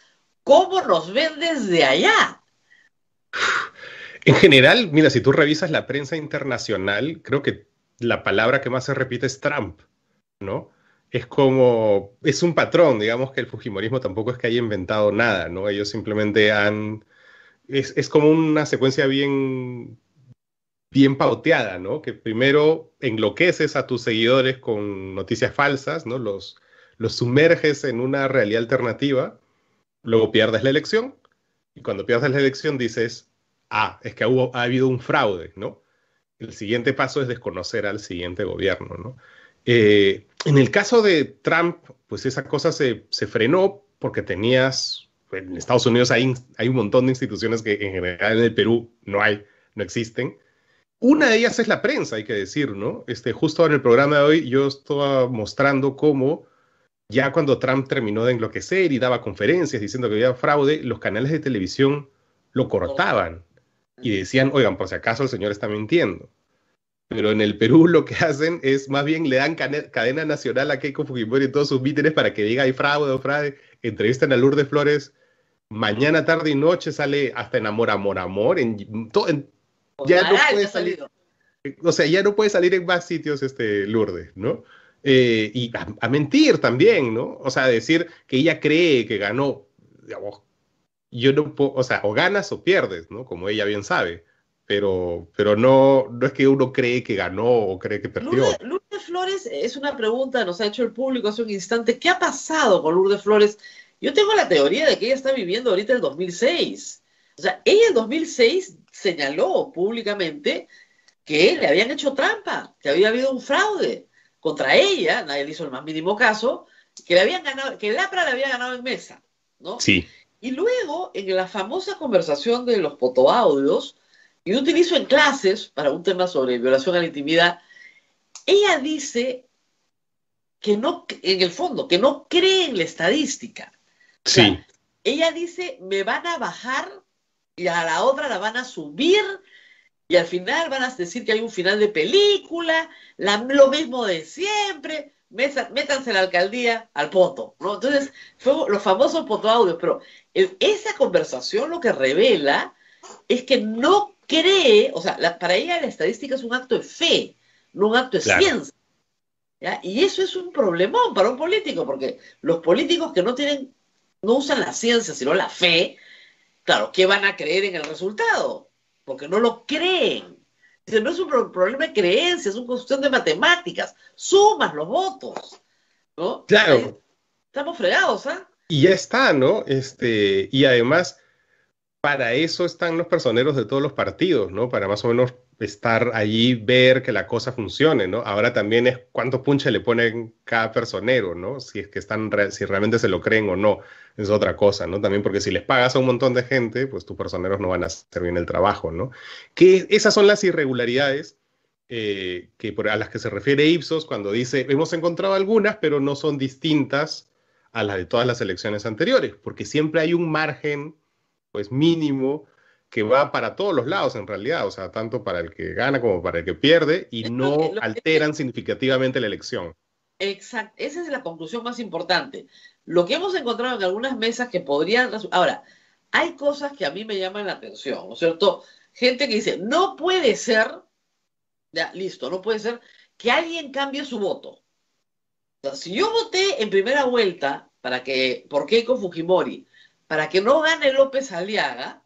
¿cómo nos ven desde allá? En general, mira, si tú revisas la prensa internacional, creo que la palabra que más se repite es Trump, ¿no? Es como, es un patrón, digamos que el Fujimorismo tampoco es que haya inventado nada, ¿no? Ellos simplemente han, es, es como una secuencia bien bien pauteada, ¿no? Que primero enloqueces a tus seguidores con noticias falsas, ¿no? Los, los sumerges en una realidad alternativa, luego pierdes la elección, y cuando pierdes la elección dices, ah, es que hubo, ha habido un fraude, ¿no? El siguiente paso es desconocer al siguiente gobierno, ¿no? Eh, en el caso de Trump, pues esa cosa se, se frenó porque tenías, en Estados Unidos hay, hay, un montón de instituciones que en general en el Perú no hay, no existen, una de ellas es la prensa, hay que decir, ¿no? Este, justo en el programa de hoy yo estaba mostrando cómo ya cuando Trump terminó de enloquecer y daba conferencias diciendo que había fraude, los canales de televisión lo cortaban y decían, oigan, por si acaso el señor está mintiendo. Pero en el Perú lo que hacen es más bien le dan cadena nacional a Keiko Fujimori y todos sus víteres para que diga hay fraude o fraude. Entrevistan a Lourdes Flores. Mañana, tarde y noche sale hasta en Amor, Amor, Amor. En, pues ya no O sea, ya no puede salir en más sitios este, Lourdes, ¿no? Eh, y a, mentir también, ¿no? O sea, decir que ella cree que ganó, digamos, yo no puedo, o sea, o ganas o pierdes, ¿no? Como ella bien sabe, pero, pero no, no es que uno cree que ganó o cree que perdió. Lourdes, Flores es una pregunta nos ha hecho el público hace un instante. ¿Qué ha pasado con Lourdes Flores? Yo tengo la teoría de que ella está viviendo ahorita el 2006. O sea, ella en 2006 señaló públicamente que le habían hecho trampa, que había habido un fraude contra ella, nadie le hizo el más mínimo caso, que le habían ganado, que Lapra le había ganado en mesa, ¿no? Sí. Y luego, en la famosa conversación de los potoaudios, y utilizo en clases para un tema sobre violación a la intimidad, ella dice que no, en el fondo, que no cree en la estadística. Sí. ella dice, me van a bajar y a la otra la van a subir y al final van a decir que hay un final de película, lo mismo de siempre, métanse la alcaldía al poto, Entonces, fue los famosos audios pero esa conversación lo que revela es que no cree, o sea, para ella la estadística es un acto de fe, no un acto de ciencia. Y eso es un problemón para un político, porque los políticos que no tienen, no usan la ciencia, sino la fe, Claro, ¿qué van a creer en el resultado? Porque no lo creen. Dice, no es un problema de creencia, es una cuestión de matemáticas. Sumas los votos, ¿no? Claro. Estamos fregados, ¿ah? Y ya está, ¿no? Este, y además, para eso están los personeros de todos los partidos, ¿no? Para más o menos estar allí, ver que la cosa funcione, ¿no? Ahora también es cuánto punche le ponen cada personero, ¿no? Si es que están, si realmente se lo creen o no, es otra cosa, ¿no? También porque si les pagas a un montón de gente, pues tus personeros no van a hacer bien el trabajo, ¿no? Que esas son las irregularidades eh, que a las que se refiere Ipsos cuando dice, hemos encontrado algunas, pero no son distintas a las de todas las elecciones anteriores, porque siempre hay un margen, pues mínimo, que va para todos los lados en realidad, o sea, tanto para el que gana como para el que pierde y no alteran significativamente la elección. Exacto, esa es la conclusión más importante. Lo que hemos encontrado en algunas mesas que podrían... Ahora, hay cosas que a mí me llaman la atención, ¿no es cierto? Gente que dice, no puede ser, ya, listo, no puede ser que alguien cambie su voto. si yo voté en primera vuelta para que, por Fujimori, para que no gane López Aliaga,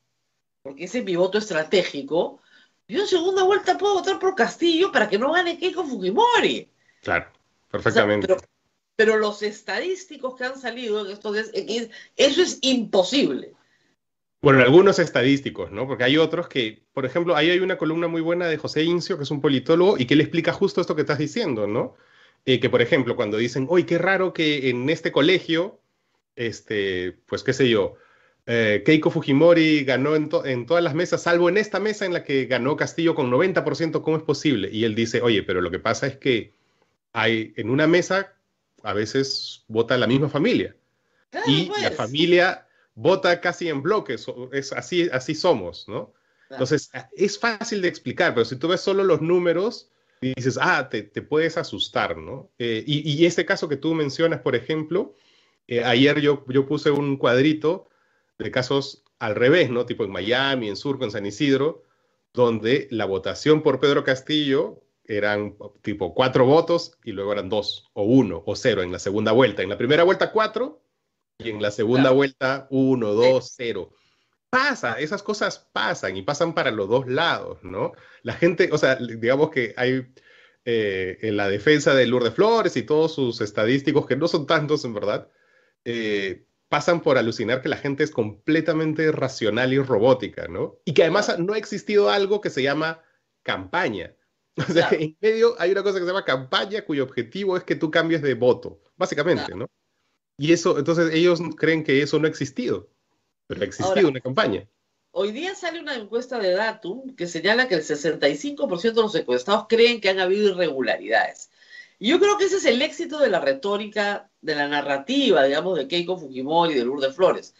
porque ese es mi voto estratégico, yo en segunda vuelta puedo votar por Castillo para que no gane Keiko Fujimori. Claro, perfectamente. pero, los estadísticos que han salido estos eso es imposible. Bueno, algunos estadísticos, ¿no? Porque hay otros que, por ejemplo, ahí hay una columna muy buena de José Incio, que es un politólogo, y que le explica justo esto que estás diciendo, ¿no? Eh, que, por ejemplo, cuando dicen, ¡Uy, qué raro que en este colegio, este, pues qué sé yo, eh, Keiko Fujimori ganó en, todas las mesas, salvo en esta mesa en la que ganó Castillo con 90%, ¿cómo es posible? Y él dice, oye, pero lo que pasa es que hay en una mesa a veces vota la misma familia. Ah, y la pues. familia vota casi en bloques, es así, así somos, ¿no? Ah. Entonces, es fácil de explicar, pero si tú ves solo los números, dices, ah, te, puedes asustar, ¿no? Eh, y, ese caso que tú mencionas, por ejemplo, eh, ayer yo, yo puse un cuadrito de casos al revés, ¿no? Tipo en Miami, en Surco, en San Isidro, donde la votación por Pedro Castillo eran tipo cuatro votos y luego eran dos o uno o cero en la segunda vuelta. En la primera vuelta cuatro y en la segunda vuelta uno, dos, cero. Pasa, esas cosas pasan y pasan para los dos lados, ¿no? La gente, o sea, digamos que hay eh, en la defensa de Lourdes Flores y todos sus estadísticos, que no son tantos en verdad, eh, pasan por alucinar que la gente es completamente racional y robótica, ¿no? Y que además no ha existido algo que se llama campaña. O sea, en medio hay una cosa que se llama campaña cuyo objetivo es que tú cambies de voto, básicamente, ¿no? Y eso, entonces ellos creen que eso no ha existido, pero ha existido una campaña. Hoy día sale una encuesta de Datum que señala que el 65% de los encuestados creen que han habido irregularidades yo creo que ese es el éxito de la retórica, de la narrativa, digamos, de Keiko Fujimori y de Lourdes Flores.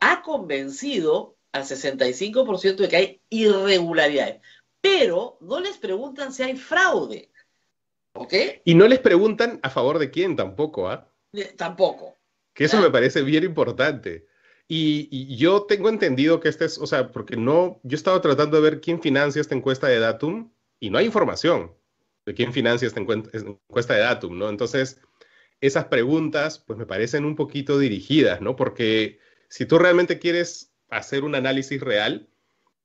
Ha convencido al 65% de que hay irregularidades, pero no les preguntan si hay fraude. ¿Ok? Y no les preguntan a favor de quién tampoco, ¿ah? Tampoco. Que eso ah. me parece bien importante. Y, y, yo tengo entendido que este es, o sea, porque no, yo he estado tratando de ver quién financia esta encuesta de Datum y no hay información de quién financia esta encuesta de Datum, ¿no? Entonces, esas preguntas, pues me parecen un poquito dirigidas, ¿no? Porque si tú realmente quieres hacer un análisis real,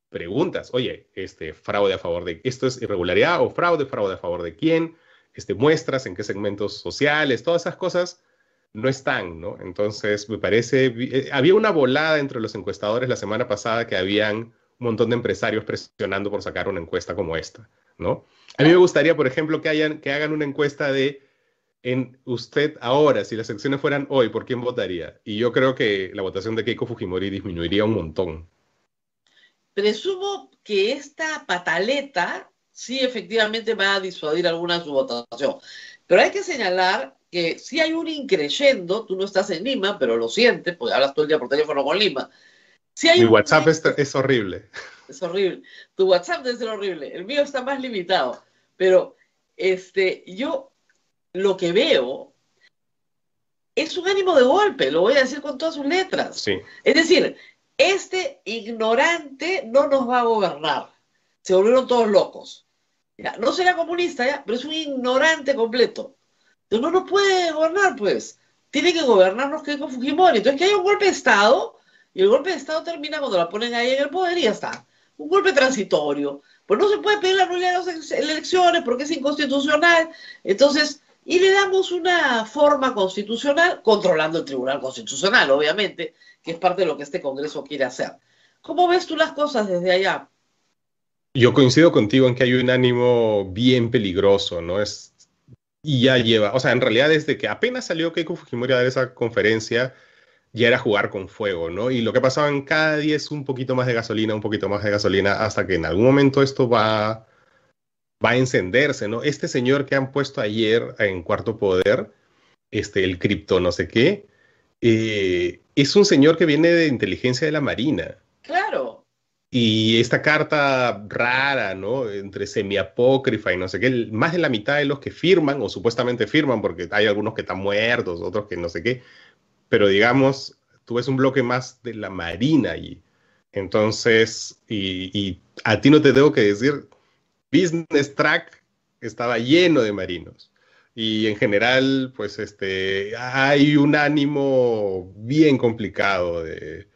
preguntas, oye, este fraude a favor de, esto es irregularidad o fraude, fraude a favor de quién, este, muestras en qué segmentos sociales, todas esas cosas no están, ¿no? Entonces, me parece, eh, había una volada entre los encuestadores la semana pasada que habían un montón de empresarios presionando por sacar una encuesta como esta. A mí me gustaría, por ejemplo, que, hagan una encuesta de en usted ahora, si las elecciones fueran hoy, ¿por quién votaría? Y yo creo que la votación de Keiko Fujimori disminuiría un montón. Presumo que esta pataleta sí efectivamente va a disuadir alguna su votación. Pero hay que señalar que si hay un increyendo, tú no estás en Lima, pero lo sientes, porque hablas todo el día por teléfono con Lima, mi WhatsApp es, horrible. Es horrible. Tu WhatsApp debe ser horrible. El mío está más limitado. Pero este, yo lo que veo es un ánimo de golpe, lo voy a decir con todas sus letras. Es decir, este ignorante no nos va a gobernar. Se volvieron todos locos. Ya, no será comunista, ya, pero es un ignorante completo. Entonces, no nos puede gobernar, pues. Tiene que gobernarnos que con Fujimori. Entonces, que haya un golpe de Estado y el golpe de Estado termina cuando la ponen ahí en el poder y ya está. Un golpe transitorio. Pues no se puede pedir la nulidad de las elecciones porque es inconstitucional. Entonces, y le damos una forma constitucional, controlando el Tribunal Constitucional, obviamente, que es parte de lo que este Congreso quiere hacer. ¿Cómo ves tú las cosas desde allá? Yo coincido contigo en que hay un ánimo bien peligroso, ¿no? Es, y ya lleva, o sea, en realidad desde que apenas salió Keiko Fujimori a dar esa conferencia, ya era jugar con fuego, ¿no? Y lo que pasaba en cada día es un poquito más de gasolina, un poquito más de gasolina, hasta que en algún momento esto va, va a encenderse, ¿no? Este señor que han puesto ayer en Cuarto Poder, este, el cripto no sé qué, eh, es un señor que viene de inteligencia de la Marina. Claro. Y esta carta rara, ¿no? Entre semiapócrifa y no sé qué, más de la mitad de los que firman, o supuestamente firman, porque hay algunos que están muertos, otros que no sé qué, pero digamos, tú ves un bloque más de la Marina allí. Entonces, y, a ti no te tengo que decir, Business Track estaba lleno de marinos. Y en general, pues este, hay un ánimo bien complicado de,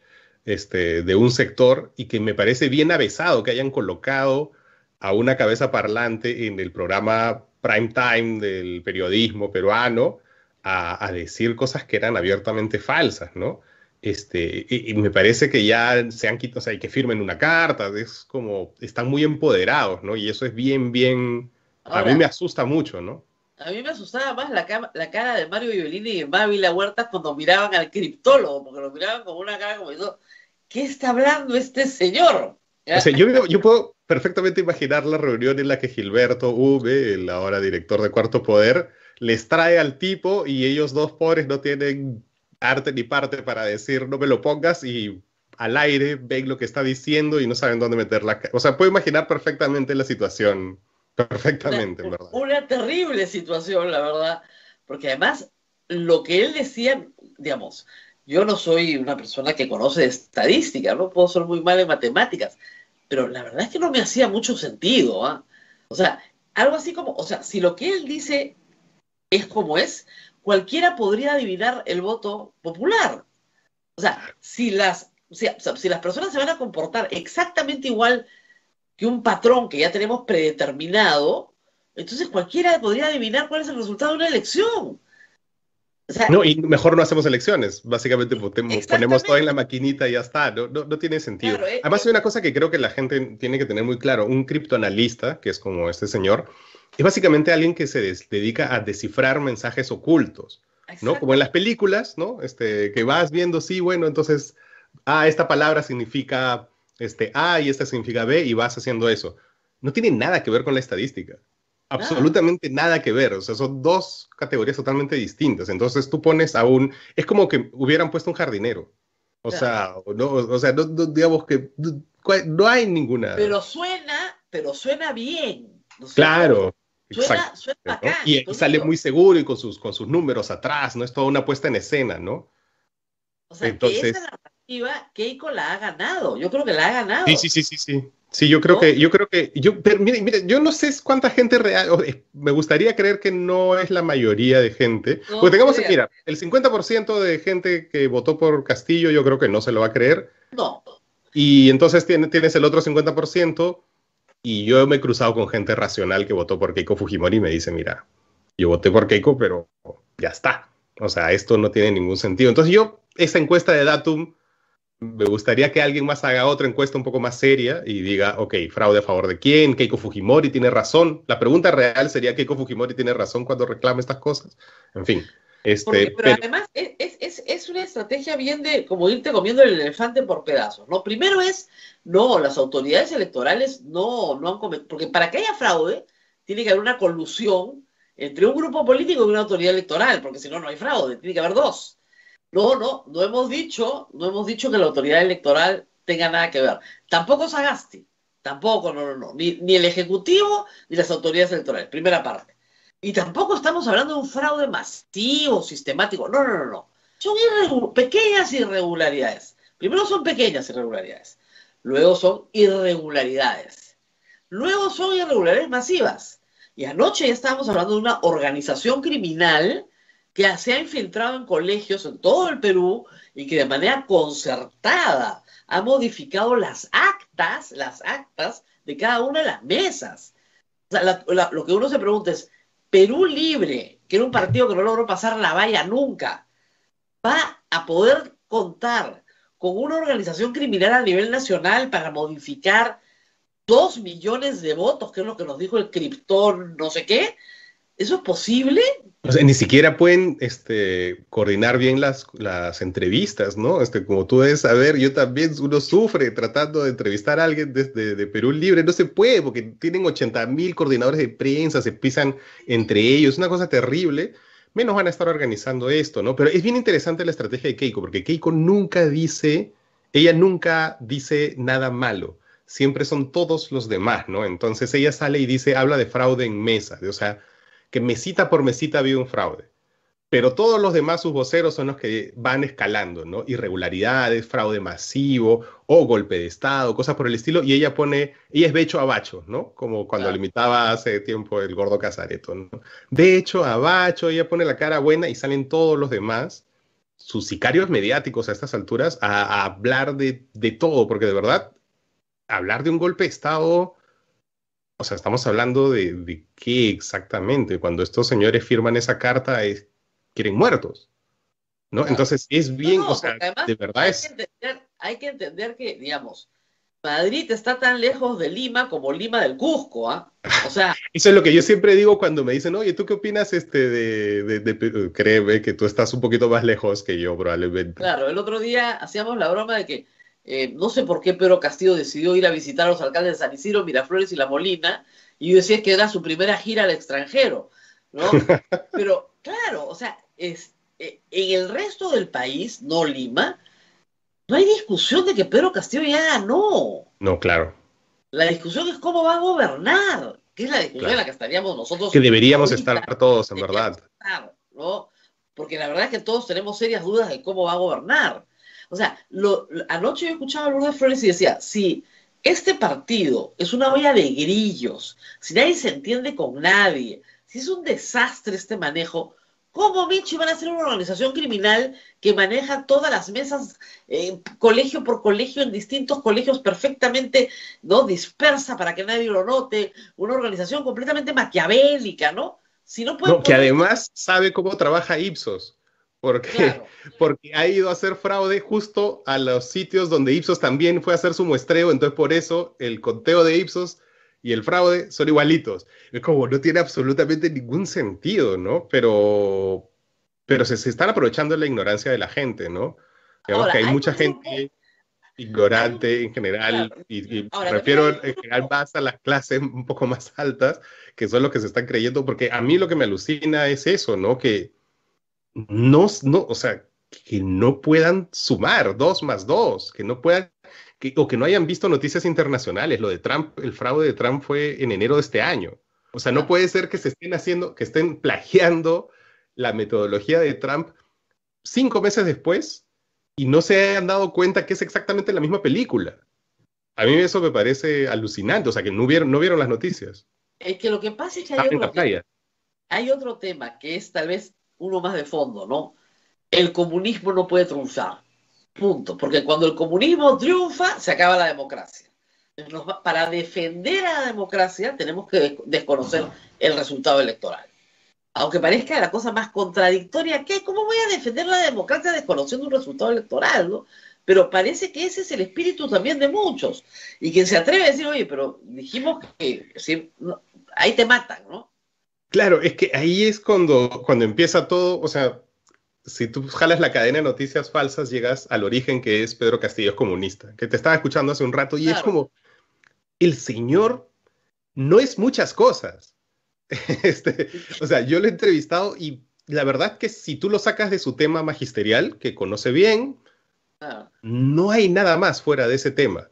este, de un sector y que me parece bien avesado que hayan colocado a una cabeza parlante en el programa prime time del periodismo peruano a, decir cosas que eran abiertamente falsas, ¿no? Este, y, me parece que ya se han quitado, o sea, hay que firmen una carta, es como, están muy empoderados, ¿no? Y eso es bien, bien, a mí me asusta mucho, ¿no? A mí me asustaba más la, cara de Mario Violini y de La Huerta cuando miraban al criptólogo, porque lo miraban con una cara como diciendo, ¿qué está hablando este señor? O sea, yo, yo puedo perfectamente imaginar la reunión en la que Gilberto V, el ahora director de Cuarto Poder, les trae al tipo y ellos dos pobres no tienen arte ni parte para decir no me lo pongas y al aire ven lo que está diciendo y no saben dónde meter la... O sea, puedo imaginar perfectamente la situación. Perfectamente, una, ¿verdad? Una terrible situación, la verdad. Porque además, lo que él decía, digamos, yo no soy una persona que conoce estadística, no puedo ser muy mal en matemáticas, pero la verdad es que no me hacía mucho sentido. ¿ah? O sea, algo así como, o sea, si lo que él dice es como es, cualquiera podría adivinar el voto popular. O sea, si las, si las personas se van a comportar exactamente igual que un patrón que ya tenemos predeterminado, entonces cualquiera podría adivinar cuál es el resultado de una elección no, y mejor no hacemos elecciones. Básicamente ponemos todo en la maquinita y ya está. No, tiene sentido. Eh, Además, eh. hay una cosa que creo que la gente tiene que tener muy claro. Un criptoanalista, que es como este señor, es básicamente alguien que se dedica a descifrar mensajes ocultos. ¿no? Como en las películas, ¿no? Este, que vas viendo, sí, bueno, entonces, ah, esta palabra significa este, A y esta significa B y vas haciendo eso. No tiene nada que ver con la estadística absolutamente nada que ver. O sea, son dos categorías totalmente distintas. Entonces tú pones a un. Es como que hubieran puesto un jardinero. O sea, digamos que no, hay ninguna. Pero suena, pero suena bien. claro. Y, sale muy seguro y con sus, con sus números atrás, ¿no? Es toda una puesta en escena, ¿no? O sea, Entonces, Keiko la ha ganado. Yo creo que la ha ganado. Sí, sí, sí, sí, sí. Sí, yo creo que, yo creo que, yo, yo no sé cuánta gente real, eh, me gustaría creer que no es la mayoría de gente, porque tengamos, mira, el 50% de gente que votó por Castillo yo creo que no se lo va a creer. No. Y entonces tienes el otro 50% y yo me he cruzado con gente racional que votó por Keiko Fujimori y me dice, mira, yo voté por Keiko, pero ya está. O sea, esto no tiene ningún sentido. Entonces yo, esa encuesta de Datum, me gustaría que alguien más haga otra encuesta un poco más seria y diga, ok, fraude a favor de quién, Keiko Fujimori tiene razón. La pregunta real sería, ¿Keiko Fujimori tiene razón cuando reclama estas cosas? En fin. Este, pero, además es, es, es, una estrategia bien de como irte comiendo el elefante por pedazos. Lo primero es, no, las autoridades electorales no, no han cometido, porque para que haya fraude tiene que haber una colusión entre un grupo político y una autoridad electoral, porque si no, no hay fraude, tiene que haber dos. No, no, no hemos dicho, no hemos dicho que la autoridad electoral tenga nada que ver. Tampoco Sagasti, tampoco, no, no, no. Ni, el Ejecutivo ni las autoridades electorales, primera parte. Y tampoco estamos hablando de un fraude masivo, sistemático. No, no, no, no. Son pequeñas irregularidades. Primero son pequeñas irregularidades. Luego son irregularidades. Luego son irregularidades masivas. Y anoche ya estábamos hablando de una organización criminal que se ha infiltrado en colegios en todo el Perú y que de manera concertada ha modificado las actas, las actas de cada una de las mesas. lo que uno se pregunta es, Perú Libre, que era un partido que no logró pasar la valla nunca, va a poder contar con una organización criminal a nivel nacional para modificar dos millones de votos, que es lo que nos dijo el criptón, no sé qué, ¿Eso es posible? ni siquiera pueden este, coordinar bien las, entrevistas, ¿no? Este, como tú debes saber, yo también, uno sufre tratando de entrevistar a alguien desde de Perú Libre, no se puede porque tienen 80 mil coordinadores de prensa, se pisan entre ellos, una cosa terrible, menos van a estar organizando esto, ¿no? Pero es bien interesante la estrategia de Keiko, porque Keiko nunca dice, ella nunca dice nada malo, siempre son todos los demás, ¿no? Entonces ella sale y dice, habla de fraude en mesa, de, o sea que mesita por mesita habido un fraude. Pero todos los demás sus voceros son los que van escalando, ¿no? Irregularidades, fraude masivo o golpe de Estado, cosas por el estilo. Y ella pone, ella es de hecho a Bacho, ¿no? Como cuando limitaba hace tiempo el gordo Casareto, ¿no? De hecho a Bacho, ella pone la cara buena y salen todos los demás, sus sicarios mediáticos a estas alturas, a, hablar de, de todo, porque de verdad, hablar de un golpe de Estado o sea, estamos hablando de, de, qué exactamente. Cuando estos señores firman esa carta, quieren muertos. ¿no? Entonces, es bien, o sea, de verdad hay es. Que entender, hay que entender que, digamos, Madrid está tan lejos de Lima como Lima del Cusco, ¿ah? O sea. Eso es lo que yo siempre digo cuando me dicen, oye, ¿tú qué opinas este de, de, de, créeme que tú estás un poquito más lejos que yo, probablemente? Claro, el otro día hacíamos la broma de que eh, no sé por qué Pedro Castillo decidió ir a visitar a los alcaldes de San Isidro, Miraflores y La Molina, y decía que era su primera gira al extranjero, ¿no? Pero claro, o sea, es, eh, en el resto del país, no Lima, no hay discusión de que Pedro Castillo ya no No, claro. La discusión es cómo va a gobernar, que es la discusión en la que estaríamos nosotros. Que deberíamos estar todos, en verdad. Porque la verdad es que todos tenemos serias dudas de cómo va a gobernar. O sea, lo, anoche yo escuchaba a Lourdes Flores y decía, si este partido es una olla de grillos, si nadie se entiende con nadie, si es un desastre este manejo, ¿cómo Michi van a ser una organización criminal que maneja todas las mesas, eh, colegio por colegio, en distintos colegios perfectamente ¿no? dispersa para que nadie lo note? Una organización completamente maquiavélica, ¿no? Si no, no que además sabe cómo trabaja Ipsos. Porque, ha ido a hacer fraude justo a los sitios donde Ipsos también fue a hacer su muestreo, entonces por eso el conteo de Ipsos y el fraude son igualitos. Es como, no tiene absolutamente ningún sentido, ¿no? Pero, pero se, se están aprovechando la ignorancia de la gente, ¿no? Digamos que hay, mucha gente... ignorante en general, y, prefiero refiero en general más a las clases un poco más altas, que son los que se están creyendo, porque a mí lo que me alucina es eso, ¿no? Que, no, no, o sea, que no puedan sumar dos más dos, que no puedan, que, o que no hayan visto noticias internacionales. Lo de Trump, el fraude de Trump fue en enero de este año. O sea, no puede ser que se estén haciendo, que estén plagiando la metodología de Trump cinco meses después y no se hayan dado cuenta que es exactamente la misma película. A mí eso me parece alucinante, o sea, que no vieron, no vieron las noticias. Es que lo que pasa es que hay, otro, hay otro tema que es tal vez uno más de fondo, ¿no? El comunismo no puede triunfar. Punto. Porque cuando el comunismo triunfa, se acaba la democracia. para defender a la democracia tenemos que desconocer el resultado electoral. Aunque parezca la cosa más contradictoria que, ¿cómo voy a defender la democracia desconociendo un resultado electoral? Pero parece que ese es el espíritu también de muchos. Y quien se atreve a decir, oye, pero dijimos que ahí te matan, ¿no? Claro, es que ahí es cuando, cuando empieza todo, o sea, si tú jalas la cadena de noticias falsas, llegas al origen que es Pedro Castillo es comunista, que te estaba escuchando hace un rato y es como, el señor no es muchas cosas. Este, o sea, yo lo he entrevistado y la verdad que si tú lo sacas de su tema magisterial, que conoce bien, no hay nada más fuera de ese tema.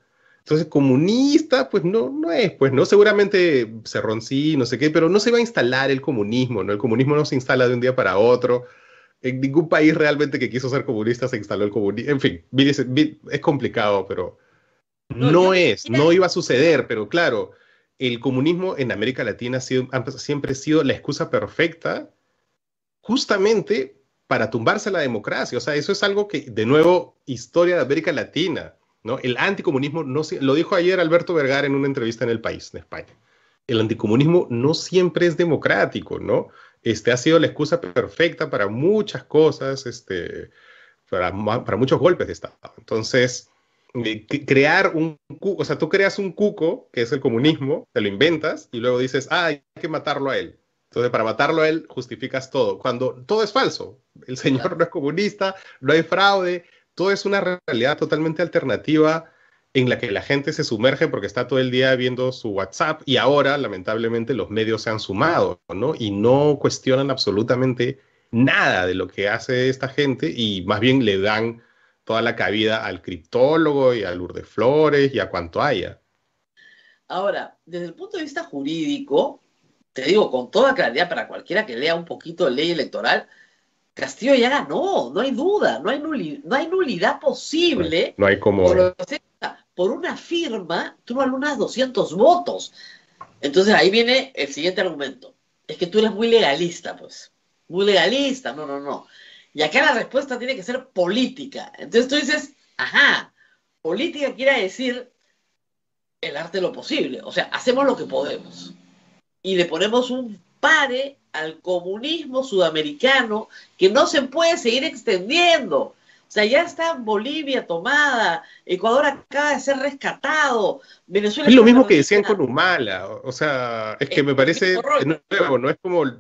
Entonces, comunista, pues no, no es, pues no, seguramente Cerrón sí, no sé qué, pero no se va a instalar el comunismo, ¿no? El comunismo no se instala de un día para otro. En ningún país realmente que quiso ser comunista se instaló el comunismo. En fin, es complicado, pero no, es, no iba a suceder, pero claro, el comunismo en América Latina ha siempre ha sido la excusa perfecta justamente para tumbarse la democracia. O sea, eso es algo que, de nuevo, historia de América Latina el anticomunismo no lo dijo ayer Alberto Vergara en una entrevista en El País, en España. El anticomunismo no siempre es democrático, ¿no? Este ha sido la excusa perfecta para muchas cosas, este, para, muchos golpes de Estado. Entonces, eh, crear un cuco, o sea, tú creas un cuco, que es el comunismo, te lo inventas y luego dices, ah, hay que matarlo a él. Entonces, para matarlo a él, justificas todo, cuando todo es falso. El señor no es comunista, no hay fraude, todo es una realidad totalmente alternativa en la que la gente se sumerge porque está todo el día viendo su WhatsApp y ahora lamentablemente los medios se han sumado, ¿no? Y no cuestionan absolutamente nada de lo que hace esta gente y más bien le dan toda la cabida al criptólogo y a Lourdes Flores y a cuanto haya. Ahora, desde el punto de vista jurídico, te digo con toda claridad para cualquiera que lea un poquito de ley electoral, Castillo ya ganó, no hay duda, no hay, nulidad, no hay nulidad posible. No, hay como... Por, una firma, tú no 200 votos. Entonces ahí viene el siguiente argumento. Es que tú eres muy legalista, pues. Muy legalista, no, no, no. Y acá la respuesta tiene que ser política. Entonces tú dices, ajá, política quiere decir el arte de lo posible. O sea, hacemos lo que podemos. Y le ponemos un pare al comunismo sudamericano que no se puede seguir extendiendo. O sea, ya está Bolivia tomada, Ecuador acaba de ser rescatado, Venezuela... Es lo mismo que decían con Humala, o sea, es que me parece, nuevo, no es como, es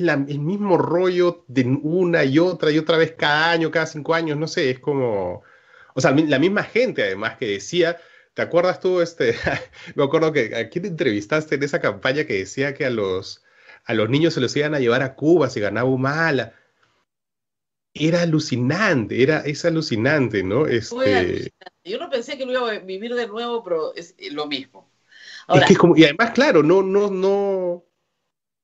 el mismo rollo de una y otra y otra vez cada año, cada cinco años, no sé, es como, o sea, la misma gente además que decía, ¿te acuerdas tú, este, me acuerdo que aquí te entrevistaste en esa campaña que decía que a los a los niños se los iban a llevar a Cuba, si ganaba mala. Era alucinante, era, es alucinante, ¿no? Este... Alucinante. Yo no pensé que lo iba a vivir de nuevo, pero es eh, lo mismo. y además, claro, no, no, no,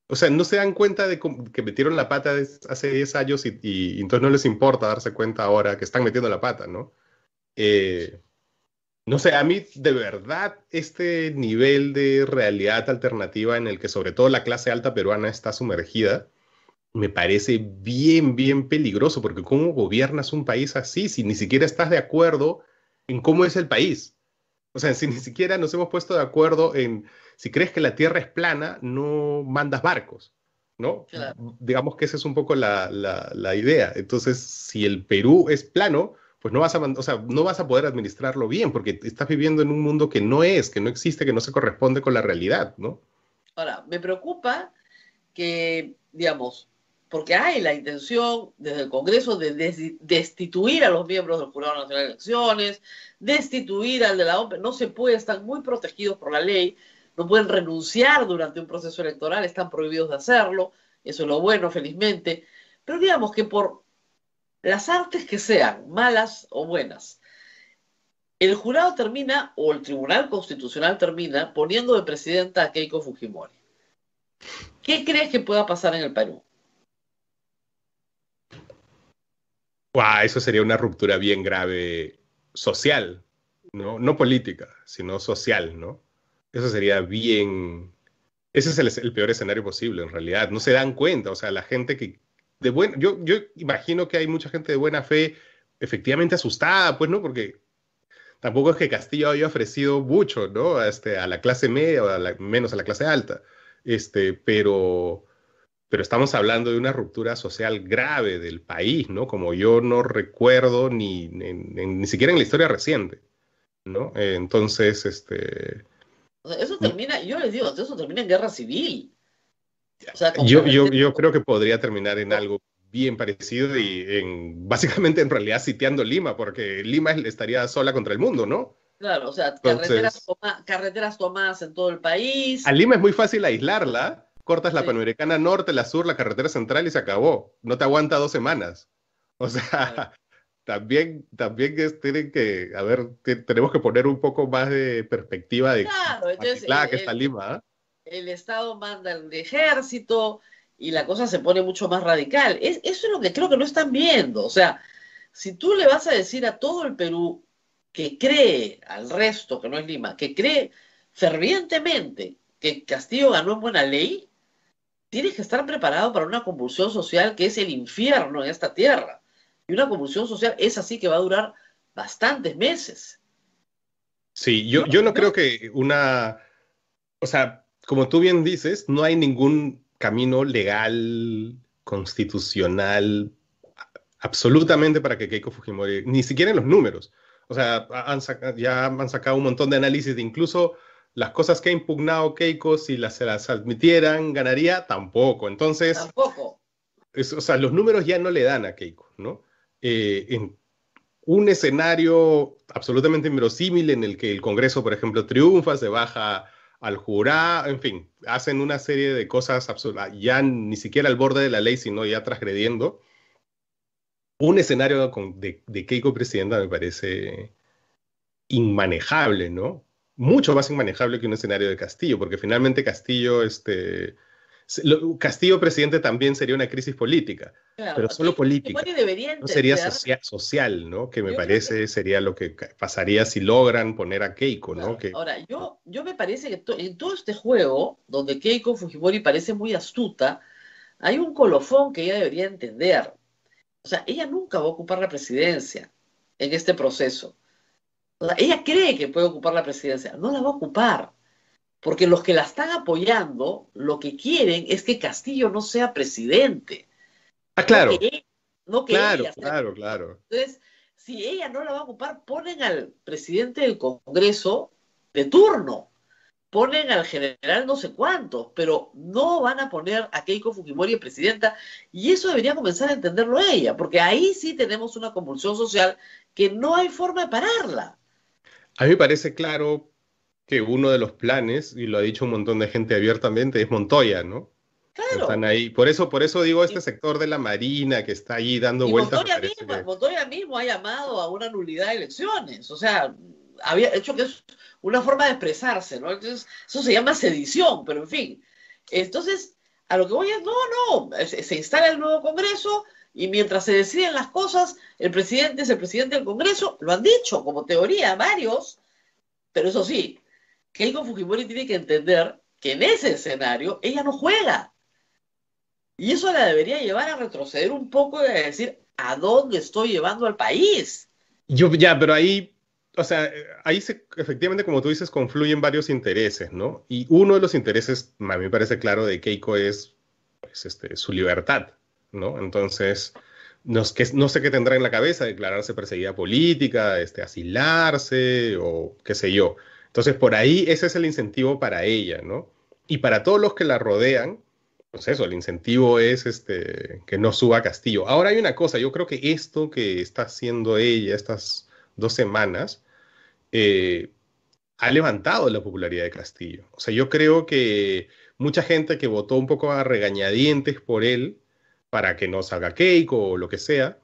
o sea, no se dan cuenta de que metieron la pata hace 10 años y, entonces no les importa darse cuenta ahora que están metiendo la pata, ¿no? Eh, no sé, a mí de verdad este nivel de realidad alternativa en el que sobre todo la clase alta peruana está sumergida, me parece bien, bien peligroso, porque ¿cómo gobiernas un país así si ni siquiera estás de acuerdo en cómo es el país? O sea, si ni siquiera nos hemos puesto de acuerdo en, si crees que la Tierra es plana, no mandas barcos, ¿no? Digamos que esa es un poco la idea. Entonces, si el Perú es plano, pues no vas a, o sea, no vas a poder administrarlo bien porque estás viviendo en un mundo que no es, que no existe, que no se corresponde con la realidad, ¿no? Ahora, me preocupa que, digamos, porque hay la intención desde el Congreso de destituir a los miembros del Jurado Nacional de Elecciones, destituir al de la OPE, no se puede, están muy protegidos por la ley, no pueden renunciar durante un proceso electoral, están prohibidos de hacerlo, eso es lo bueno, felizmente, pero digamos que por las artes que sean, malas o buenas, el jurado termina, o el Tribunal Constitucional termina, poniendo de presidenta a Keiko Fujimori. ¿Qué crees que pueda pasar en el Perú? Wow, eso sería una ruptura bien grave social, ¿no? No política, sino social, ¿no? Eso sería bien... Ese es el peor escenario posible, en realidad. No se dan cuenta, o sea, la gente que de yo, yo imagino que hay mucha gente de buena fe efectivamente asustada, pues, ¿no? Porque tampoco es que Castillo haya ofrecido mucho, ¿no? Este, a la clase media o menos a la clase alta. Este, pero, pero estamos hablando de una ruptura social grave del país, ¿no? Como yo no recuerdo ni, ni, ni siquiera en la historia reciente, ¿no? Entonces, este... eso termina, yo les digo, eso termina en guerra civil yo, yo, creo que podría terminar en algo bien parecido y en, básicamente en realidad sitiando Lima, porque Lima estaría sola contra el mundo, ¿no? Claro, o sea, carreteras, tomadas en todo el país. A Lima es muy fácil aislarla, cortas la Panamericana Norte, la Sur, la carretera central y se acabó. No te aguanta dos semanas. O sea, también, también tienen que, a ver, tenemos que poner un poco más de perspectiva de claro, que eh, está Lima. ¿ah? el Estado manda el ejército y la cosa se pone mucho más radical. Es, eso es lo que creo que no están viendo. O sea, si tú le vas a decir a todo el Perú que cree, al resto, que no es Lima, que cree fervientemente que Castillo ganó en buena ley, tienes que estar preparado para una convulsión social que es el infierno en esta tierra. Y una convulsión social es así que va a durar bastantes meses. Sí, yo, yo no creo que una, o sea, como tú bien dices, no hay ningún camino legal, constitucional, absolutamente para que Keiko Fujimori, ni siquiera en los números. O sea, ya han sacado un montón de análisis de incluso las cosas que ha impugnado Keiko, si las, se las admitieran, ganaría tampoco. Entonces, tampoco. o sea, los números ya no le dan a Keiko, ¿no? Eh, en un escenario absolutamente inverosímil en el que el Congreso, por ejemplo, triunfa, se baja al jurado, en fin, hacen una serie de cosas absurdas, ya ni siquiera al borde de la ley, sino ya transgrediendo. Un escenario de, de, Keiko presidenta me parece inmanejable, ¿no? Mucho más inmanejable que un escenario de Castillo, porque finalmente Castillo, este, Castillo presidente también sería una crisis política, pero solo política. No sería social, ¿no? Que me parece sería lo que pasaría si logran poner a Keiko, ¿no? Que... Ahora, yo, yo me parece que en todo este juego, donde Keiko Fujimori parece muy astuta, hay un colofón que ella debería entender. O sea, ella nunca va a ocupar la presidencia en este proceso. ella cree que puede ocupar la presidencia, no la va a ocupar. Porque los que la están apoyando, lo que quieren es que Castillo no sea presidente. Ah, claro. No que claro, claro, claro. Entonces, si ella no la va a ocupar, ponen al presidente del Congreso de turno, ponen al general no sé cuántos, pero no van a poner a Keiko Fujimori presidenta, y eso debería comenzar a entenderlo ella, porque ahí sí tenemos una convulsión social que no hay forma de pararla. A mí me parece claro que uno de los planes, y lo ha dicho un montón de gente abiertamente, es Montoya, ¿no? Claro. Están ahí. Por eso, por eso digo este sector de la Marina que está ahí dando vueltas. Montoya mismo, Montoya mismo ha llamado a una nulidad de elecciones. O sea, había hecho que es una forma de expresarse, ¿no? Entonces, eso se llama sedición, pero en fin. Entonces, a lo que voy es, no, no, se instala el nuevo Congreso y mientras se deciden las cosas, el presidente es el presidente del Congreso, lo han dicho como teoría varios, pero eso sí, Keiko Fujimori tiene que entender que en ese escenario ella no juega. Y eso la debería llevar a retroceder un poco y a decir a dónde estoy llevando al país. Yo, ya, pero ahí, o sea, ahí efectivamente, como tú dices, confluyen varios intereses, ¿no? Y uno de los intereses, a mí me parece claro, de Keiko es pues, este, su libertad, ¿no? Entonces, no, sé qué tendrá en la cabeza, declararse perseguida política, este, asilarse o qué sé yo. Entonces, por ahí ese es el incentivo para ella, ¿no? Y para todos los que la rodean, pues eso, el incentivo es este, que no suba Castillo. Ahora hay una cosa, yo creo que esto que está haciendo ella estas dos semanas eh, ha levantado la popularidad de Castillo. O sea, yo creo que mucha gente que votó un poco a regañadientes por él, para que no salga Keiko o lo que sea,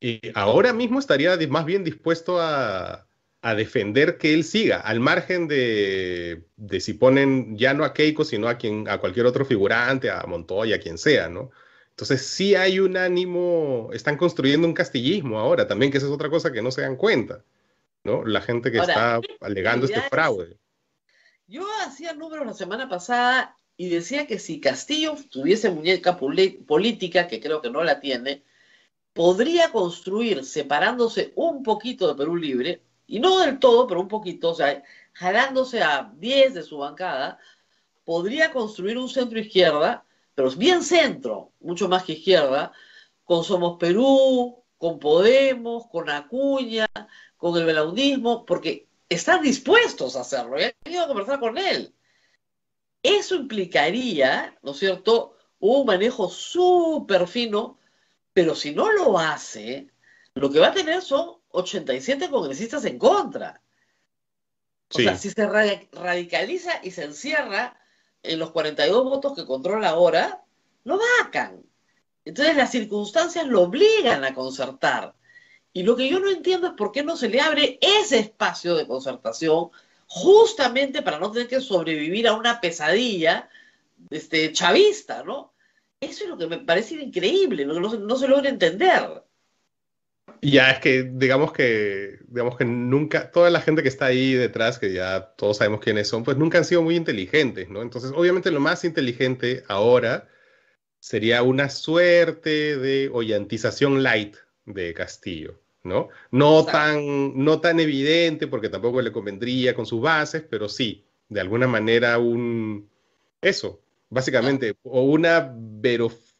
y eh, ahora mismo estaría más bien dispuesto a, a defender que él siga, al margen de, si ponen ya no a Keiko, sino a, quien, a cualquier otro figurante, a Montoya, a quien sea, ¿no? Entonces sí hay un ánimo, están construyendo un castillismo ahora también, que esa es otra cosa que no se dan cuenta, ¿no? La gente que está alegando este fraude. Yo hacía números la semana pasada y decía que si Castillo tuviese muñeca política, que creo que no la tiene, podría construir, separándose un poquito de Perú Libre, y no del todo, pero un poquito, o sea, jalándose a 10 de su bancada, podría construir un centro izquierda, pero es bien centro, mucho más que izquierda, con Somos Perú, con Podemos, con Acuña, con el belaudismo, porque están dispuestos a hacerlo y han tenido a conversar con él. Eso implicaría, ¿no es cierto?, un manejo súper fino, pero si no lo hace, lo que va a tener son 87 congresistas en contra. O sea, si se radicaliza y se encierra en los 42 votos que controla ahora, lo vacan. Entonces las circunstancias lo obligan a concertar. Y lo que yo no entiendo es por qué no se le abre ese espacio de concertación justamente para no tener que sobrevivir a una pesadilla este, chavista, ¿no? Eso es lo que me parece increíble, lo que no, no se logra entender ya es que, digamos que, digamos que nunca, toda la gente que está ahí detrás, que ya todos sabemos quiénes son, pues nunca han sido muy inteligentes, ¿no? Entonces, obviamente lo más inteligente ahora sería una suerte de oyantización light de Castillo, ¿no? No tan, no tan evidente, porque tampoco le convendría con sus bases, pero sí, de alguna manera un... Eso, básicamente, o una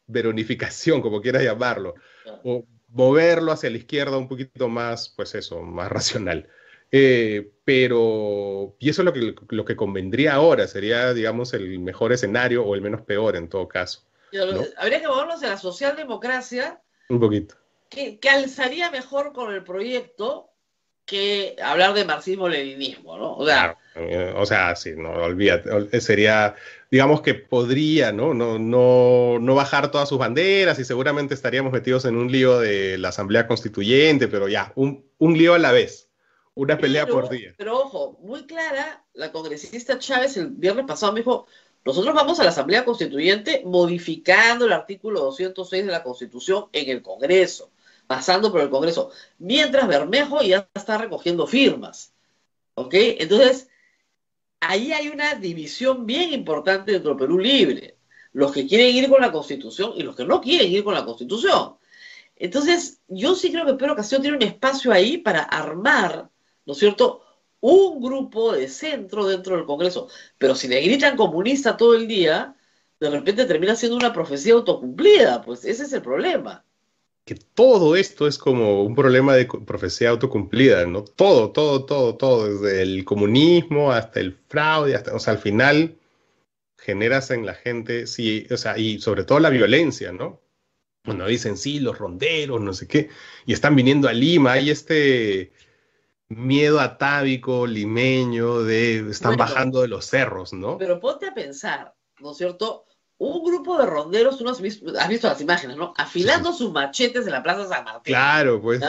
veronificación, como quieras llamarlo, o moverlo hacia la izquierda un poquito más, pues eso, más racional. Eh, pero, y eso es lo que, lo que convendría ahora, sería, digamos, el mejor escenario o el menos peor en todo caso. Habría que movernos a la socialdemocracia. Un poquito. Que, que, alzaría mejor con el proyecto que hablar de marxismo-leninismo, ¿no? O sea, eh, o sea, sí, no, olvida, eh, Sería, digamos que podría, ¿no? No, no, no bajar todas sus banderas y seguramente estaríamos metidos en un lío de la Asamblea Constituyente, pero ya, un, lío a la vez. Una pelea por día. Pero ojo, muy clara, la congresista Chávez el viernes pasado me dijo, nosotros vamos a la Asamblea Constituyente modificando el artículo 206 de la Constitución en el Congreso, pasando por el Congreso, mientras Bermejo ya está recogiendo firmas. ¿Ok? Entonces, ahí hay una división bien importante dentro del Perú Libre. Los que quieren ir con la Constitución y los que no quieren ir con la Constitución. Entonces, yo sí creo que Pedro Castillo tiene un espacio ahí para armar, ¿no es cierto?, un grupo de centro dentro del Congreso. Pero si le gritan comunista todo el día, de repente termina siendo una profecía autocumplida, pues ese es el problema que todo esto es como un problema de profecía autocumplida, ¿no? Todo, todo, todo, todo, desde el comunismo hasta el fraude, hasta, o sea, al final generas en la gente, sí, o sea, y sobre todo la violencia, ¿no? Cuando dicen, sí, los ronderos, no sé qué, y están viniendo a Lima, hay este miedo atávico, limeño, de están bajando de los cerros, ¿no? Pero ponte a pensar, ¿no es cierto? un grupo de ronderos, unos, has visto las imágenes, ¿no? Afilando sus machetes en la Plaza San Martín. Claro, pues.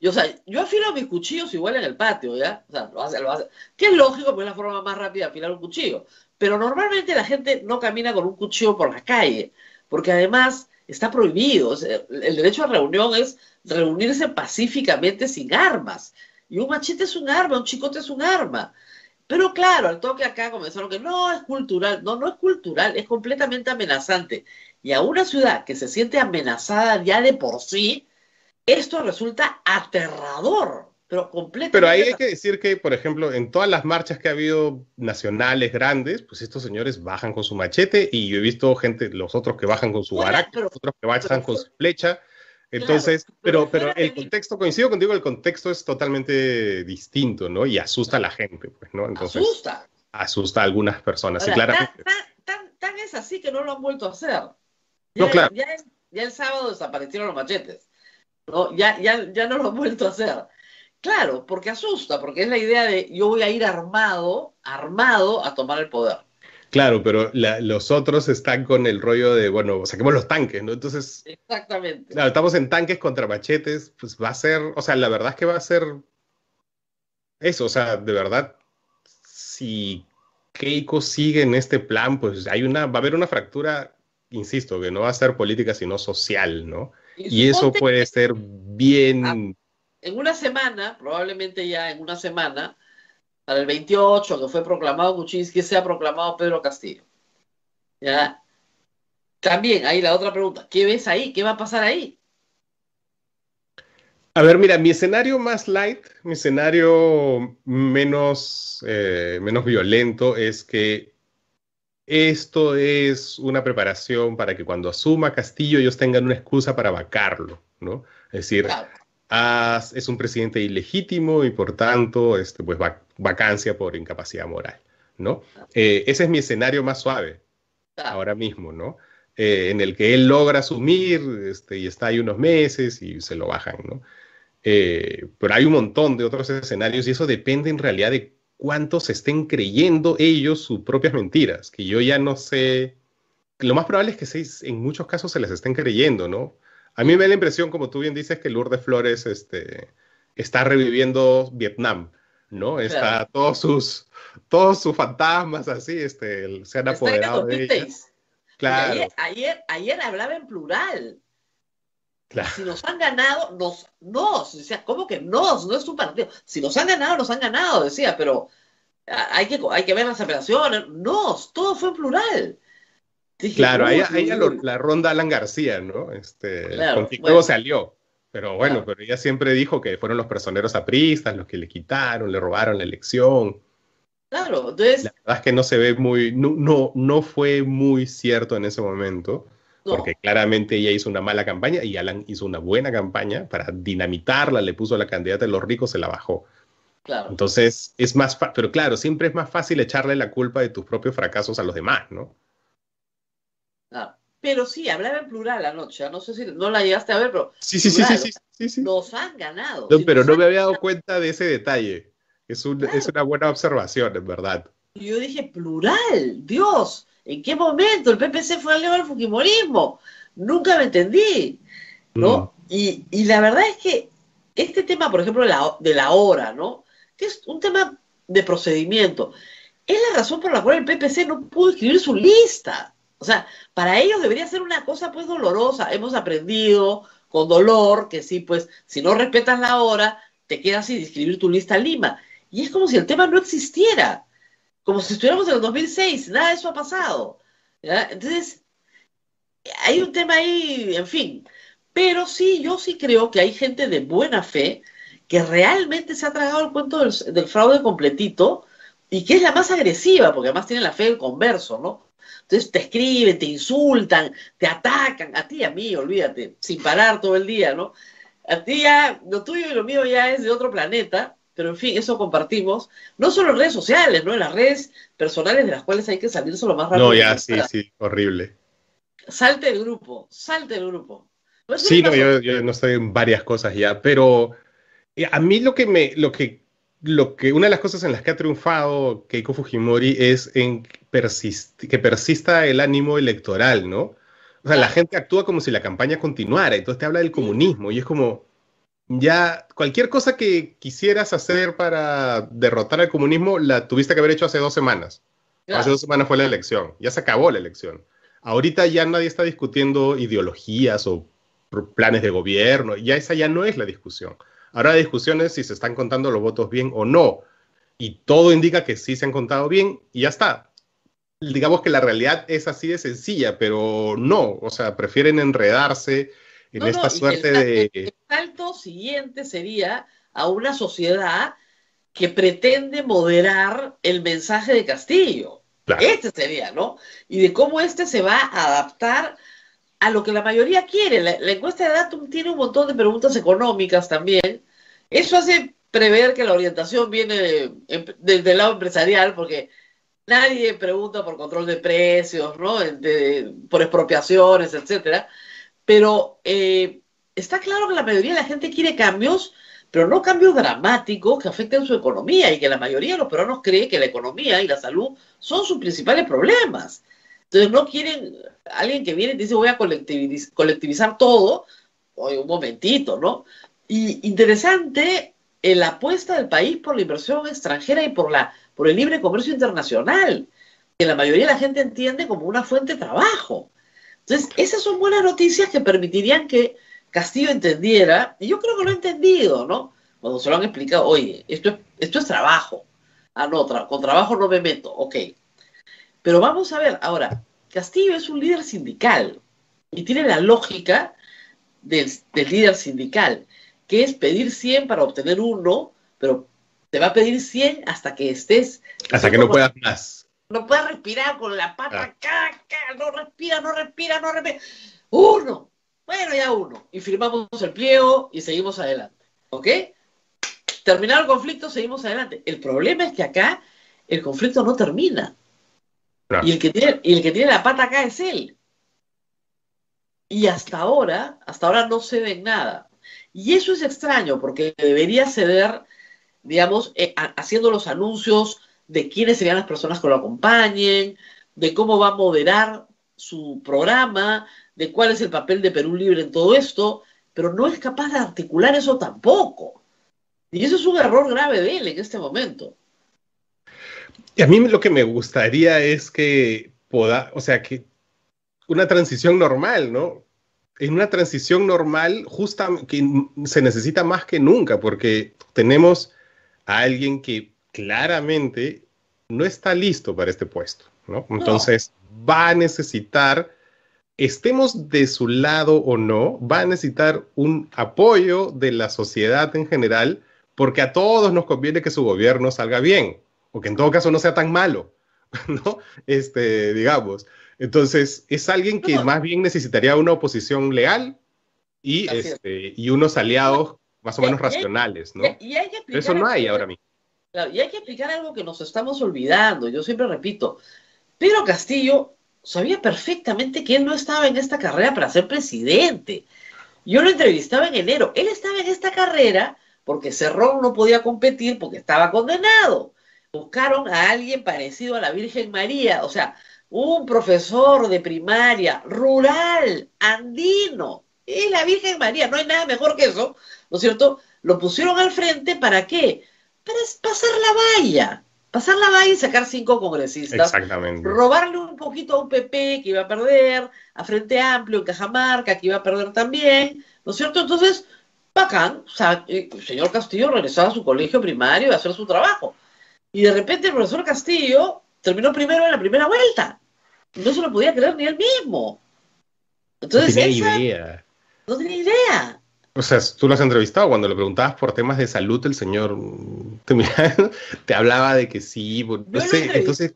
Yo, o sea, yo afilo mis cuchillos igual en el patio, ¿ya? O sea, Que es lógico, pues, es la forma más rápida de afilar un cuchillo. Pero normalmente la gente no camina con un cuchillo por la calle, porque además está prohibido. el derecho a reunión es reunirse pacíficamente sin armas. Y un machete es un arma, un chicote es un arma. Pero claro, al toque acá comenzaron que no es cultural, no, no es cultural, es completamente amenazante. Y a una ciudad que se siente amenazada ya de por sí, esto resulta aterrador, pero completamente. Pero ahí hay que decir que, por ejemplo, en todas las marchas que ha habido nacionales grandes, pues estos señores bajan con su machete y yo he visto gente, los otros que bajan con su bueno, los otros que bajan con su flecha. Entonces, pero, pero, el contexto, coincido contigo, el contexto es totalmente distinto, ¿no? Y asusta a la gente, pues, ¿no? Entonces, asusta. Asusta a algunas personas, sí, Tan, es así que no lo han vuelto a hacer. no, claro. ya, el sábado desaparecieron los machetes. ¿no? Ya, ya, ya no lo han vuelto a hacer. Claro, porque asusta, porque es la idea de yo voy a ir armado, armado a tomar el poder. Claro, pero los otros están con el rollo de, bueno, saquemos los tanques, ¿no? Entonces. Exactamente. estamos en tanques contra machetes, pues va a ser, o sea, la verdad es que va a ser eso, o sea, de verdad, si Keiko sigue en este plan, pues hay una, va a haber una fractura, insisto, que no va a ser política, sino social, ¿no? y eso puede ser bien. En una semana, probablemente ya en una semana, para el 28 que fue proclamado se ha proclamado Pedro Castillo. ¿Ya? También ahí la otra pregunta, ¿qué ves ahí? ¿Qué va a pasar ahí? A ver, mira, mi escenario más light, mi escenario menos, eh, menos violento es que esto es una preparación para que cuando asuma Castillo ellos tengan una excusa para vacarlo, ¿no? Es decir, ah, es un presidente ilegítimo y por tanto, este, pues va, vacancia por incapacidad moral, ¿no? Eh, ese es mi escenario más suave ah. ahora mismo, ¿no? Eh, en el que él logra asumir este, y está ahí unos meses y se lo bajan, ¿no? Eh, pero hay un montón de otros escenarios y eso depende en realidad de cuántos estén creyendo ellos sus propias mentiras, que yo ya no sé. Lo más probable es que seis, en muchos casos se las estén creyendo, ¿no? A mí me da la impresión, como tú bien dices, que Lourdes Flores este, está reviviendo Vietnam, ¿no? Está todos sus todos sus fantasmas así, este, se han apoderado de Ayer, ayer, hablaba en plural. Si nos han ganado, nos, nos, decía, ¿cómo que nos? No es un partido. Si nos han ganado, nos han ganado, decía, pero hay que, hay que ver las apelaciones. Nos, todo fue en plural. claro, ahí, la ronda Alan García, ¿no? Este, claro, salió. Pero bueno, pero ella siempre dijo que fueron los personeros apristas los que le quitaron, le robaron la elección. Claro, entonces... La verdad es que no se ve muy, no, no, fue muy cierto en ese momento, porque claramente ella hizo una mala campaña y Alan hizo una buena campaña para dinamitarla, le puso a la candidata de los ricos, se la bajó. Claro. Entonces, es más, pero claro, siempre es más fácil echarle la culpa de tus propios fracasos a los demás, ¿no? Pero sí, hablaba en plural anoche. ¿ah? No sé si no la llegaste a ver, pero. Sí, sí, sí, Nos han ganado. pero no me había dado cuenta de ese detalle. Es, una buena observación, en verdad. yo dije, plural, Dios, ¿en qué momento el PPC fue león al Fujimorismo? Nunca me entendí, ¿no? Mm. Y, la verdad es que este tema, por ejemplo, de la, de la hora, ¿no? Que es un tema de procedimiento. Es la razón por la cual el PPC no pudo escribir su lista. O sea, para ellos debería ser una cosa pues dolorosa. Hemos aprendido con dolor que sí, pues si no respetas la hora, te quedas sin escribir tu lista Lima. Y es como si el tema no existiera, como si estuviéramos en el 2006, nada de eso ha pasado. Entonces, hay un tema ahí, en fin. Pero sí, yo sí creo que hay gente de buena fe que realmente se ha tragado el cuento del, del fraude completito y que es la más agresiva, porque además tiene la fe del converso, ¿no? Entonces te escriben, te insultan, te atacan, a ti, a mí, olvídate, sin parar todo el día, ¿no? A ti ya, lo tuyo y lo mío ya es de otro planeta, pero en fin, eso compartimos, no solo en redes sociales, ¿no? En las redes personales de las cuales hay que salir solo más rápido. No, ya, sí, sí, horrible. Salte el grupo, salte el grupo. sí, no, yo, no estoy en varias cosas ya, pero eh, a mí lo que me, lo que, lo que, una de las cosas en las que ha triunfado Keiko Fujimori es en persiste, que persista el ánimo electoral, ¿no? O sea, la gente actúa como si la campaña continuara, entonces te habla del comunismo y es como, ya cualquier cosa que quisieras hacer para derrotar al comunismo la tuviste que haber hecho hace dos semanas. Hace dos semanas fue la elección, ya se acabó la elección. Ahorita ya nadie está discutiendo ideologías o planes de gobierno, ya esa ya no es la discusión. Ahora la discusión es si se están contando los votos bien o no. Y todo indica que sí se han contado bien y ya está digamos que la realidad es así de sencilla, pero no, o sea, prefieren enredarse en esta suerte de... El salto siguiente sería a una sociedad que pretende moderar el mensaje de Castillo. Este sería, ¿no? Y de cómo este se va a adaptar a lo que la mayoría quiere. La, encuesta de Datum tiene un montón de preguntas económicas también. Eso hace prever que la orientación viene em, desde el lado empresarial, porque nadie pregunta por control de precios, ¿no? por expropiaciones, etcétera. Pero eh, está claro que la mayoría de la gente quiere cambios, pero no cambios dramáticos que afecten su economía y que la mayoría de los peruanos cree que la economía y la salud son sus principales problemas. Entonces no quieren alguien que viene y dice voy a colectivizar todo, hoy un momentito, ¿no? Y interesante eh, la apuesta del país por la inversión extranjera y por la por el libre comercio internacional, que la mayoría de la gente entiende como una fuente de trabajo. Entonces, esas son buenas noticias que permitirían que Castillo entendiera, y yo creo que lo ha entendido, ¿no? Cuando se lo han explicado, oye, esto es, esto es trabajo. Ah, no, con trabajo no me meto, ok. Pero vamos a ver, ahora, Castillo es un líder sindical y tiene la lógica del, del líder sindical, que es pedir 100 para obtener uno, pero te va a pedir 100 hasta que estés. Hasta que no puedas más. No puedas respirar con la pata ah. acá, no respira, no respira, no respira. Uno, bueno, ya uno. Y firmamos el pliego y seguimos adelante. ¿Ok? Terminado el conflicto, seguimos adelante. El problema es que acá el conflicto no termina. Y, el que tiene, y el que tiene la pata acá es él. Y hasta ahora, hasta ahora no ve nada. Y eso es extraño porque debería ceder digamos, eh, haciendo los anuncios de quiénes serían las personas que lo acompañen, de cómo va a moderar su programa, de cuál es el papel de Perú Libre en todo esto, pero no es capaz de articular eso tampoco. Y eso es un error grave de él en este momento. Y a mí lo que me gustaría es que pueda, o sea, que una transición normal, ¿no? es una transición normal, justa, que se necesita más que nunca, porque tenemos alguien que claramente no está listo para este puesto, ¿no? Entonces va a necesitar, estemos de su lado o no, va a necesitar un apoyo de la sociedad en general, porque a todos nos conviene que su gobierno salga bien, o que en todo caso no sea tan malo, ¿no? Este, digamos. Entonces, es alguien que más bien necesitaría una oposición leal y, este, y unos aliados más o menos racionales, ¿no? Y que Eso no hay ahora mismo. Y hay que explicar algo que nos estamos olvidando, yo siempre repito, Pedro Castillo sabía perfectamente que él no estaba en esta carrera para ser presidente. Yo lo entrevistaba en enero, él estaba en esta carrera porque Cerrón no podía competir porque estaba condenado. Buscaron a alguien parecido a la Virgen María, o sea, un profesor de primaria, rural, andino, y la Virgen María, no hay nada mejor que eso, ¿no es cierto? Lo pusieron al frente, ¿para qué? Para pasar la valla, pasar la valla y sacar cinco congresistas. Exactamente. Robarle un poquito a un PP que iba a perder, a Frente Amplio, en Cajamarca, que iba a perder también, ¿no es cierto? Entonces, bacán, el eh, señor Castillo regresaba a su colegio primario a hacer su trabajo. Y de repente el profesor Castillo terminó primero en la primera vuelta. No se lo podía creer ni él mismo. Entonces, no tenía idea. No tenía idea. O sea, tú lo has entrevistado, cuando le preguntabas por temas de salud, el señor te, hablaba de que sí, yo entonces...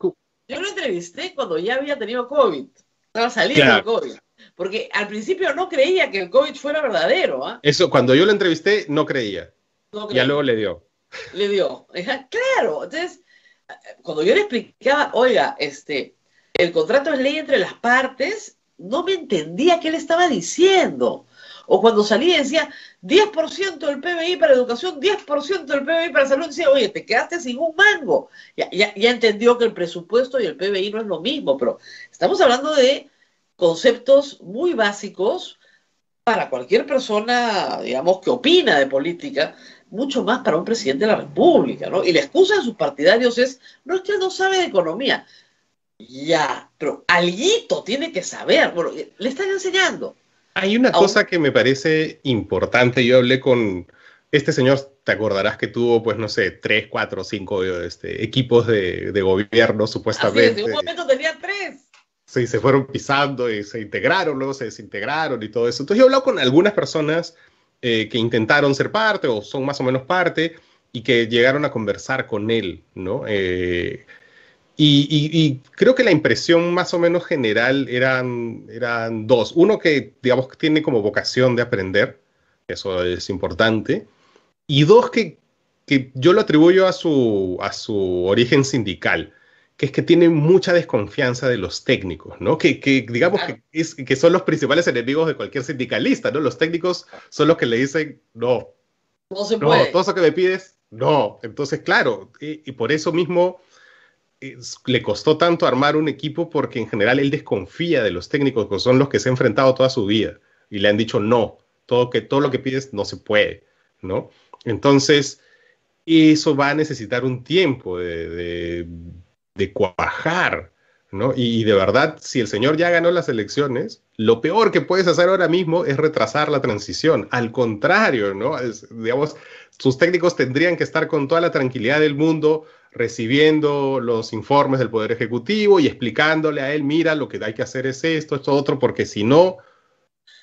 Yo lo entrevisté cuando ya había tenido COVID, estaba saliendo COVID, porque al principio no creía que el COVID fuera verdadero. ¿ah? Eso, cuando yo lo entrevisté, no creía. No Ya luego le dio. Le dio, claro, entonces, cuando yo le explicaba, oiga, este, el contrato es ley entre las partes, no me entendía qué le estaba diciendo o cuando salía decía 10% del PBI para educación, 10% del PBI para salud, decía, oye, te quedaste sin un mango. Ya, ya, ya entendió que el presupuesto y el PBI no es lo mismo, pero estamos hablando de conceptos muy básicos para cualquier persona, digamos, que opina de política, mucho más para un presidente de la República, ¿no? Y la excusa de sus partidarios es, no es que él no sabe de economía. Ya, pero alguito tiene que saber. Bueno, le están enseñando. Hay una cosa que me parece importante. Yo hablé con este señor, te acordarás que tuvo, pues no sé, tres, cuatro, cinco este, equipos de, de, gobierno, supuestamente. en un momento tenía tres. Sí, se fueron pisando y se integraron, luego se desintegraron y todo eso. Entonces yo he hablado con algunas personas eh, que intentaron ser parte o son más o menos parte y que llegaron a conversar con él, ¿no? Eh, y, creo que la impresión más o menos general eran, eran dos. Uno que, digamos, que tiene como vocación de aprender, eso es importante. Y dos que, que yo lo atribuyo a su, a su origen sindical, que es que tiene mucha desconfianza de los técnicos, ¿no? Que, que digamos que, es, que son los principales enemigos de cualquier sindicalista, ¿no? Los técnicos son los que le dicen, no, no, se puede. todo eso que me pides, no. Entonces, claro, y, y por eso mismo le costó tanto armar un equipo porque en general él desconfía de los técnicos, que son los que se ha enfrentado toda su vida y le han dicho no, todo, que, todo lo que pides no se puede, ¿no? Entonces, eso va a necesitar un tiempo de cuajar ¿no? Y, de verdad, si el señor ya ganó las elecciones, lo peor que puedes hacer ahora mismo es retrasar la transición. Al contrario, ¿no? digamos, sus técnicos tendrían que estar con toda la tranquilidad del mundo recibiendo los informes del Poder Ejecutivo y explicándole a él, mira, lo que hay que hacer es esto, esto, otro, porque si no,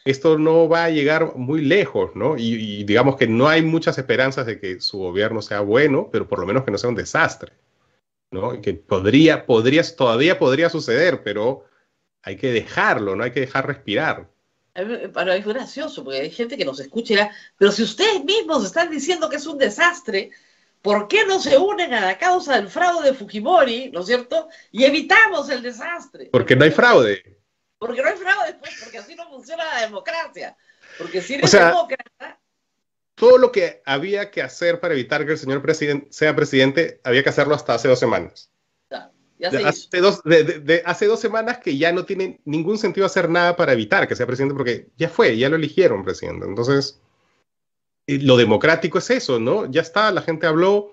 esto no va a llegar muy lejos, ¿no? y digamos que no hay muchas esperanzas de que su gobierno sea bueno, pero por lo menos que no sea un desastre. Que podría, podría, todavía podría suceder, pero hay que dejarlo, ¿no? Hay que dejar respirar. Para es gracioso, porque hay gente que nos escucha y pero si ustedes mismos están diciendo que es un desastre, ¿por qué no se unen a la causa del fraude de Fujimori, ¿no es cierto? Y evitamos el desastre. Porque no hay fraude. Porque no hay fraude, pues, porque así no funciona la democracia. Porque si eres todo lo que había que hacer para evitar que el señor presidente sea presidente, había que hacerlo hasta hace dos semanas. hace, dos, hace semanas que ya no tiene ningún sentido hacer nada para evitar que sea presidente, porque ya fue, ya lo eligieron presidente. Entonces, lo democrático es eso, ¿no? Ya está, la gente habló,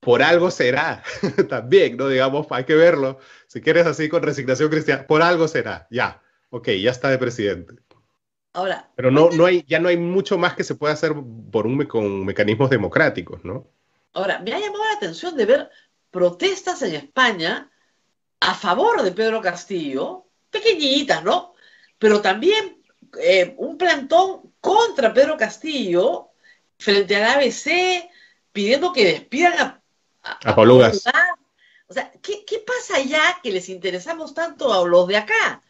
por algo será, también, ¿no? Digamos, hay que verlo. Si quieres así con resignación cristiana, por algo será, ya. Ok, ya está de presidente. Ahora. Pero no, no hay, ya no hay mucho más que se pueda hacer por un, con mecanismos democráticos, ¿no? Ahora, me ha llamado la atención de ver protestas en España a favor de Pedro Castillo, pequeñitas, ¿no? Pero también eh, un plantón contra Pedro Castillo frente al ABC pidiendo que despidan a, a, O sea, ¿qué, ¿qué pasa ya que les interesamos tanto a los de acá?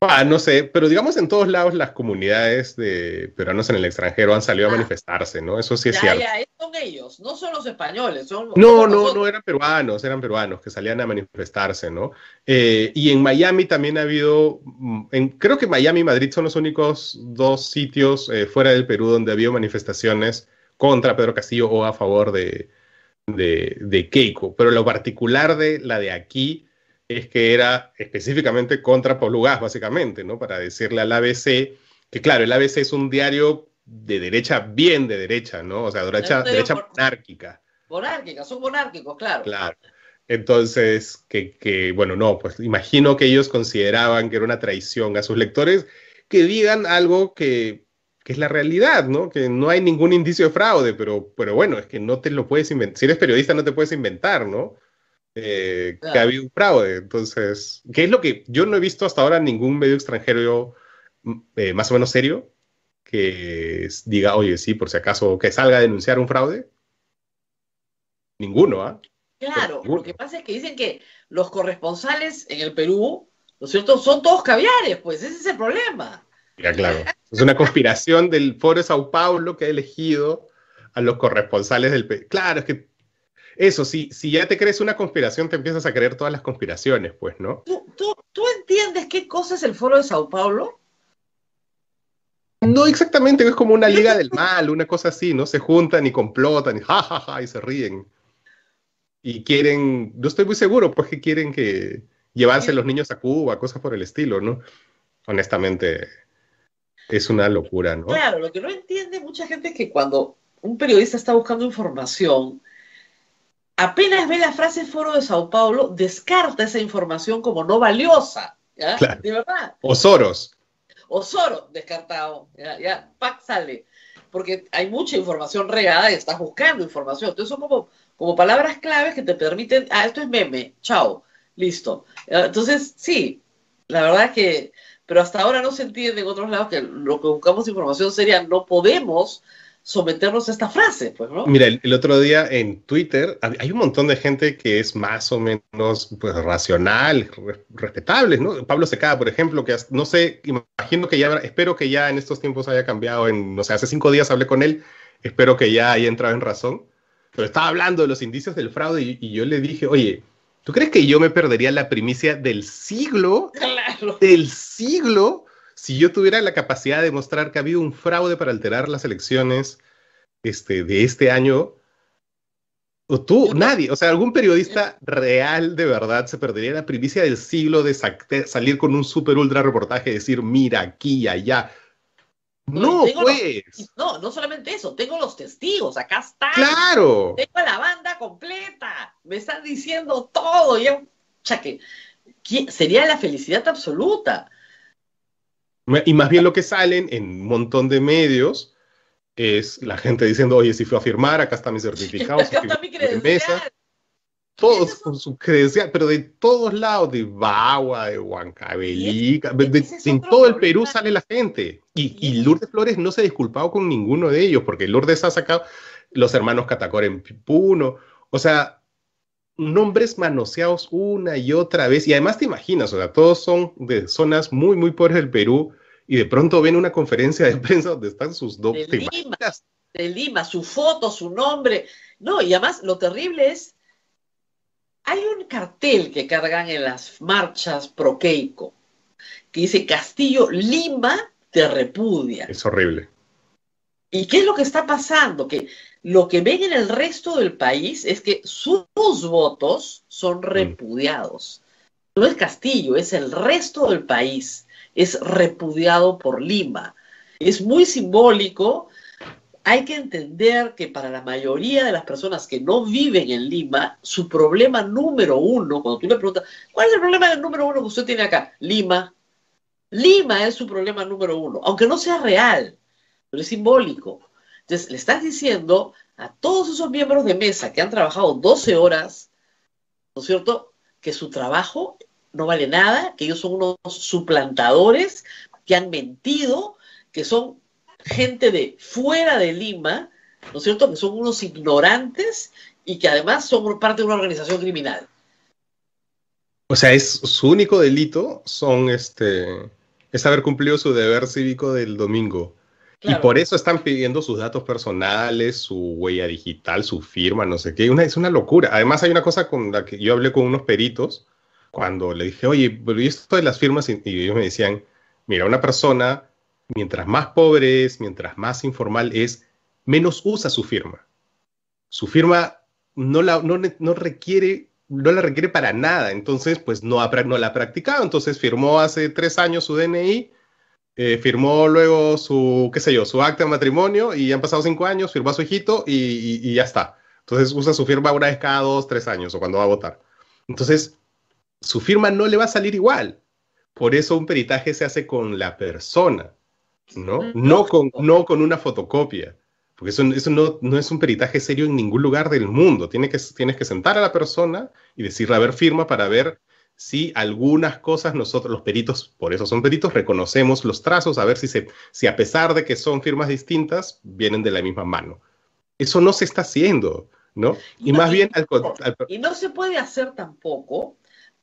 Ah, no sé, pero digamos en todos lados las comunidades de peruanos en el extranjero han salido a ah. manifestarse, ¿no? Eso sí es cierto. son ellos, no son los españoles, son... No, no, no eran peruanos, eran peruanos que salían a manifestarse, ¿no? Eh, y en Miami también ha habido, mm, en, creo que Miami y Madrid son los únicos dos sitios eh, fuera del Perú donde ha habido manifestaciones contra Pedro Castillo o a favor de, de, de Keiko, pero lo particular de la de aquí es que era específicamente contra Paul básicamente, ¿no? Para decirle al ABC que, claro, el ABC es un diario de derecha, bien de derecha, ¿no? O sea, derecha, derecha monárquica. Monárquica, son monárquicos, claro. Claro. Entonces, que, bueno, no, pues imagino que ellos consideraban que era una traición a sus lectores que digan algo que, es la realidad, ¿no? Que no hay ningún indicio de fraude, pero, pero bueno, es que no te lo puedes inventar. Si eres periodista, no te puedes inventar, ¿no? Eh, que ha habido un fraude. Entonces, ¿qué es lo que yo no he visto hasta ahora ningún medio extranjero mm, eh, más o menos serio que diga, oye, sí, por si acaso que salga a denunciar un fraude? Ninguno, ¿ah? Claro, lo que pasa es que dicen que los corresponsales en el Perú, ¿no es cierto?, son todos caviares, pues ese es el problema. Ya, claro. es una conspiración del Foro de Sao Paulo que ha elegido a los corresponsales del Perú. Claro, es que eso, si, ya te crees una conspiración, te empiezas a creer todas las conspiraciones, pues, ¿no? ¿Tú, entiendes qué cosa es el Foro de Sao Paulo? No exactamente, es como una liga del mal, una cosa así, ¿no? Se juntan y complotan y jajaja y se ríen. Y quieren, no estoy muy seguro, pues que quieren que llevarse los niños a Cuba, cosas por el estilo, ¿no? Honestamente, es una locura, ¿no? Claro, lo que no entiende mucha gente es que cuando un periodista está buscando información, apenas ve la frase Foro de Sao Paulo, descarta esa información como no valiosa. ¿ya? Claro. ¿De verdad? Osoros. Osoros, descartado. Ya, ya, sale. Porque hay mucha información regada y estás buscando información. Entonces son como, como palabras claves que te permiten, ah, esto es meme, chao, listo. Entonces, sí, la verdad que, pero hasta ahora no se entiende en otros lados que lo que buscamos información sería, no podemos someternos a esta frase, pues, ¿no? Mira, el, otro día en Twitter hay un montón de gente que es más o menos pues, racional, respetable, ¿no? Pablo Secada, por ejemplo, que no sé, imagino que ya, espero que ya en estos tiempos haya cambiado, en, no sé, hace cinco días hablé con él, espero que ya haya entrado en razón, pero estaba hablando de los indicios del fraude y, yo le dije, oye, ¿tú crees que yo me perdería la primicia del siglo? Claro. Del siglo si yo tuviera la capacidad de mostrar que ha habido un fraude para alterar las elecciones este, de este año, o tú, nadie, o sea, algún periodista eh. real de verdad se perdería la primicia del siglo de salir con un super ultra reportaje y decir, mira, aquí y allá. No, pues. no, no solamente eso, tengo los testigos, acá está. Claro. Tengo la banda completa, me están diciendo todo. Y, o sea, que sería la felicidad absoluta. Y más bien lo que salen en un montón de medios es la gente diciendo, oye, si fui a firmar, acá está mi certificado, acá está mi credencial. Todos con su credencial, pero de todos lados, de Bagua, de Huancabelica, sin en todo el Perú sale la gente. Y, y, Lourdes Flores no se ha disculpado con ninguno de ellos, porque Lourdes ha sacado los hermanos Catacor en Puno. O sea, nombres manoseados una y otra vez. Y además te imaginas, o sea, todos son de zonas muy, muy pobres del Perú y de pronto viene una conferencia de prensa donde están sus dos... De Lima, de Lima, su foto, su nombre. No, y además lo terrible es, hay un cartel que cargan en las marchas pro Keiko, que dice Castillo Lima te repudia. Es horrible. ¿Y qué es lo que está pasando? Que lo que ven en el resto del país es que sus votos son mm. repudiados. No es Castillo, es el resto del país es repudiado por Lima. Es muy simbólico. Hay que entender que para la mayoría de las personas que no viven en Lima, su problema número uno, cuando tú le preguntas, ¿cuál es el problema número uno que usted tiene acá? Lima. Lima es su problema número uno, aunque no sea real, pero es simbólico. Entonces, le estás diciendo a todos esos miembros de mesa que han trabajado 12 horas, ¿no es cierto?, que su trabajo no vale nada, que ellos son unos suplantadores que han mentido, que son gente de fuera de Lima, ¿no es cierto? Que son unos ignorantes y que además son parte de una organización criminal. O sea, es su único delito son este es haber cumplido su deber cívico del domingo. Y por eso están pidiendo sus datos personales, su huella digital, su firma, no sé qué. Una, es una locura. Además, hay una cosa con la que yo hablé con unos peritos cuando le dije, oye, pero esto de las firmas, y, ellos me decían, mira, una persona, mientras más pobre es, mientras más informal es, menos usa su firma. Su firma no la, no, requiere, no la requiere para nada, entonces pues no, la ha practicado, entonces firmó hace tres años su DNI, eh, firmó luego su, qué sé yo, su acta de matrimonio y han pasado cinco años, firmó a su hijito y, y ya está. Entonces usa su firma una vez cada dos, tres años o cuando va a votar. Entonces, su firma no le va a salir igual. Por eso un peritaje se hace con la persona, ¿no? No con, no con una fotocopia, porque eso, no, es un peritaje serio en ningún lugar del mundo. Tienes que, tienes que sentar a la persona y decirle, a ver, firma para ver si algunas cosas nosotros, los peritos, por eso son peritos, reconocemos los trazos, a ver si, se, si a pesar de que son firmas distintas, vienen de la misma mano. Eso no se está haciendo, ¿no? Y, más bien... y no se puede hacer tampoco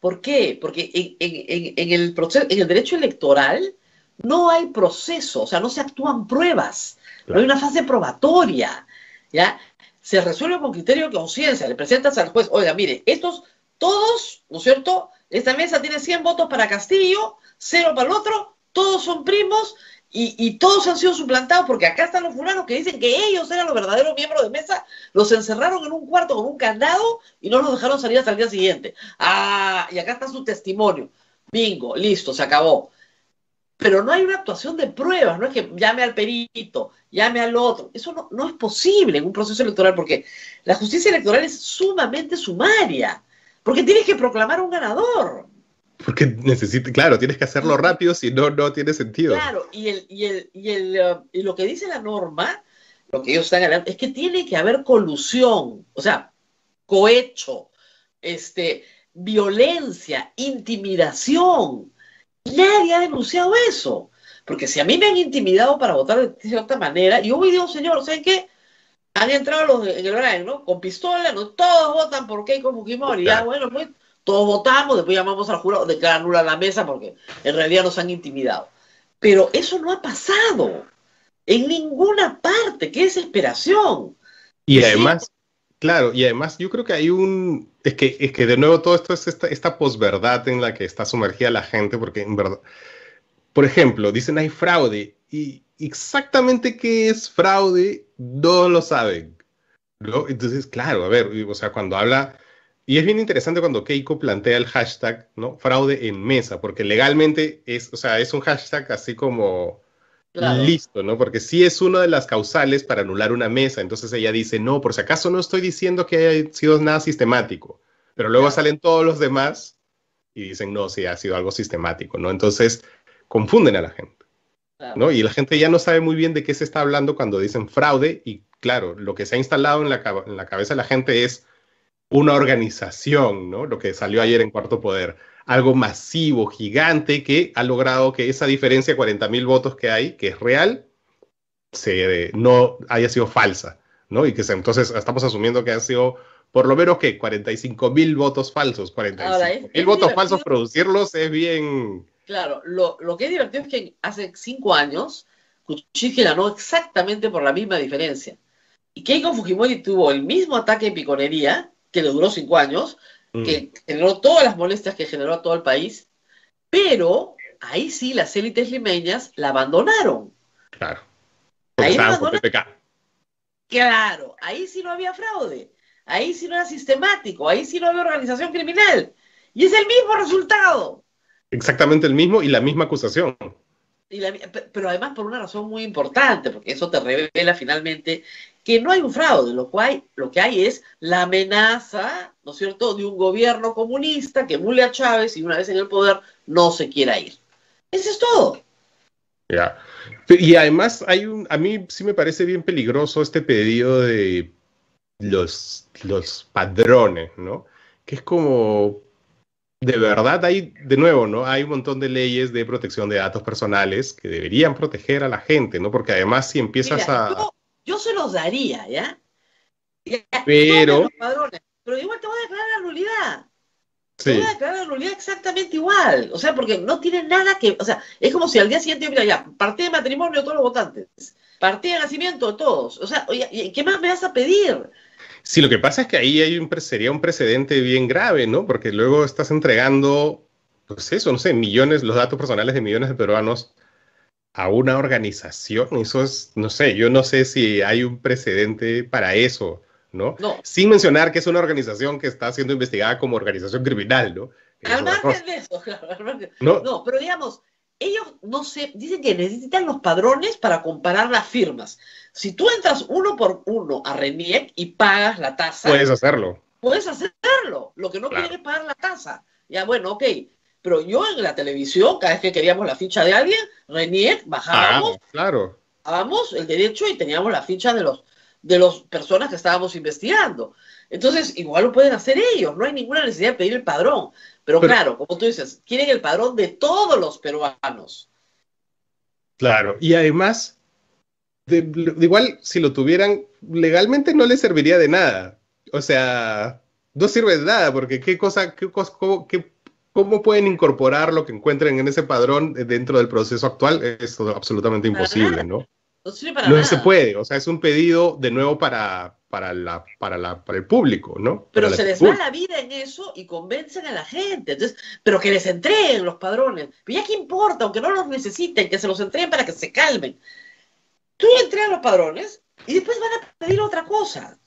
¿Por qué? Porque en, el proceso, en el derecho electoral no hay proceso, o sea, no se actúan pruebas, no hay una fase probatoria, ¿ya? Se resuelve con criterio de conciencia, le presentas al juez, oiga, mire, estos todos, ¿no es cierto? Esta mesa tiene 100 votos para Castillo, cero para el otro, todos son primos, y, todos han sido suplantados porque acá están los fulanos que dicen que ellos eran los verdaderos miembros de mesa, los encerraron en un cuarto con un candado y no los dejaron salir hasta el día siguiente. Ah, y acá está su testimonio. Bingo, listo, se acabó. Pero no hay una actuación de pruebas, no es que llame al perito, llame al otro. Eso no, no es posible en un proceso electoral porque la justicia electoral es sumamente sumaria, porque tienes que proclamar un ganador. Porque necesita, claro, tienes que hacerlo rápido, si no, no tiene sentido. Claro, y, el, y, el, y, el, uh, y lo que dice la norma, lo que ellos están hablando, es que tiene que haber colusión, o sea, cohecho, este, violencia, intimidación. Nadie ha denunciado eso. Porque si a mí me han intimidado para votar de cierta manera, yo voy un digo, señor, ¿saben qué? Han entrado los en el Brian, ¿no? Con pistola, ¿no? Todos votan por Keiko como Ya, bueno, pues todos votamos, después llamamos al jurado, declaran nula la mesa porque en realidad nos han intimidado. Pero eso no ha pasado en ninguna parte. ¡Qué desesperación! Y además, claro, y además yo creo que hay un... Es que, es que de nuevo todo esto es esta, posverdad en la que está sumergida la gente, porque en verdad... Por ejemplo, dicen hay fraude y exactamente qué es fraude no lo saben. Entonces, claro, a ver, o sea, cuando habla y es bien interesante cuando Keiko plantea el hashtag, ¿no? Fraude en mesa, porque legalmente es, o sea, es un hashtag así como listo, ¿no? Porque sí es una de las causales para anular una mesa. Entonces ella dice, no, por si acaso no estoy diciendo que haya sido nada sistemático. Pero luego salen todos los demás y dicen, no, sí, ha sido algo sistemático, ¿no? Entonces confunden a la gente, ¿no? Y la gente ya no sabe muy bien de qué se está hablando cuando dicen fraude y claro, lo que se ha instalado en la, en la cabeza de la gente es una organización, ¿no? Lo que salió ayer en Cuarto Poder. Algo masivo, gigante, que ha logrado que esa diferencia de 40 votos que hay, que es real, se, eh, no haya sido falsa, ¿no? Y que entonces estamos asumiendo que han sido por lo menos que 45 mil votos falsos, 45 mil votos falsos, producirlos es bien... Claro, lo, que es divertido es que hace cinco años Kuczynski ganó exactamente por la misma diferencia. Y Keiko Fujimori tuvo el mismo ataque de piconería que le duró cinco años, mm. que generó todas las molestias que generó a todo el país, pero ahí sí las élites limeñas la abandonaron. Claro. ahí Claro, ahí sí no había fraude, ahí sí no era sistemático, ahí sí no había organización criminal. Y es el mismo resultado. Exactamente el mismo y la misma acusación. pero además por una razón muy importante, porque eso te revela finalmente que no hay un fraude, lo, cual, lo que hay es la amenaza, ¿no es cierto?, de un gobierno comunista que emule a Chávez y una vez en el poder no se quiera ir. Eso es todo. Ya. Y además hay un, a mí sí me parece bien peligroso este pedido de los, los padrones, ¿no? Que es como, de verdad, hay, de nuevo, ¿no? Hay un montón de leyes de protección de datos personales que deberían proteger a la gente, ¿no? Porque además si empiezas a... Yo se los daría, ¿ya? pero... pero igual te voy a declarar la nulidad. Sí. Te voy a declarar la nulidad exactamente igual. O sea, porque no tiene nada que... O sea, es como si al día siguiente, mira, ya, partí de matrimonio todos los votantes. Partí de nacimiento todos. O sea, oye, ¿qué más me vas a pedir? Sí, lo que pasa es que ahí hay sería un precedente bien grave, ¿no? Porque luego estás entregando, pues eso, no sé, millones, los datos personales de millones de peruanos a una organización, eso es, no sé, yo no sé si hay un precedente para eso, ¿no? no. Sin mencionar que es una organización que está siendo investigada como organización criminal, ¿no? Al margen de eso, claro, ¿No? pero digamos, ellos no se dicen que necesitan los padrones para comparar las firmas. Si tú entras uno por uno a RENIEC y pagas la tasa, puedes hacerlo. Puedes hacerlo. Lo que no quieres es pagar la tasa. Ya, bueno, ok, pero yo en la televisión, cada vez que queríamos la ficha de alguien, Renier, bajábamos, ah, claro. bajábamos el derecho y teníamos la ficha de los de las personas que estábamos investigando. Entonces, igual lo pueden hacer ellos, no hay ninguna necesidad de pedir el padrón. Pero, claro, como tú dices, quieren el padrón de todos los peruanos. Claro, y además, de, igual si lo tuvieran legalmente no les serviría de nada. O sea, no sirve de nada, porque qué cosa, qué, cosa, qué ¿Cómo pueden incorporar lo que encuentren en ese padrón eh, dentro del proceso actual? Es absolutamente imposible, ¿no? No, se puede, o sea, es un pedido de nuevo para, para, la, para, el público, ¿no? Pero se les va la vida en eso y convencen a la gente, entonces, pero que les entreguen los padrones. ya que importa, aunque no los necesiten, que se los entreguen para que se calmen. Tú entregas los padrones y después van a pedir otra cosa.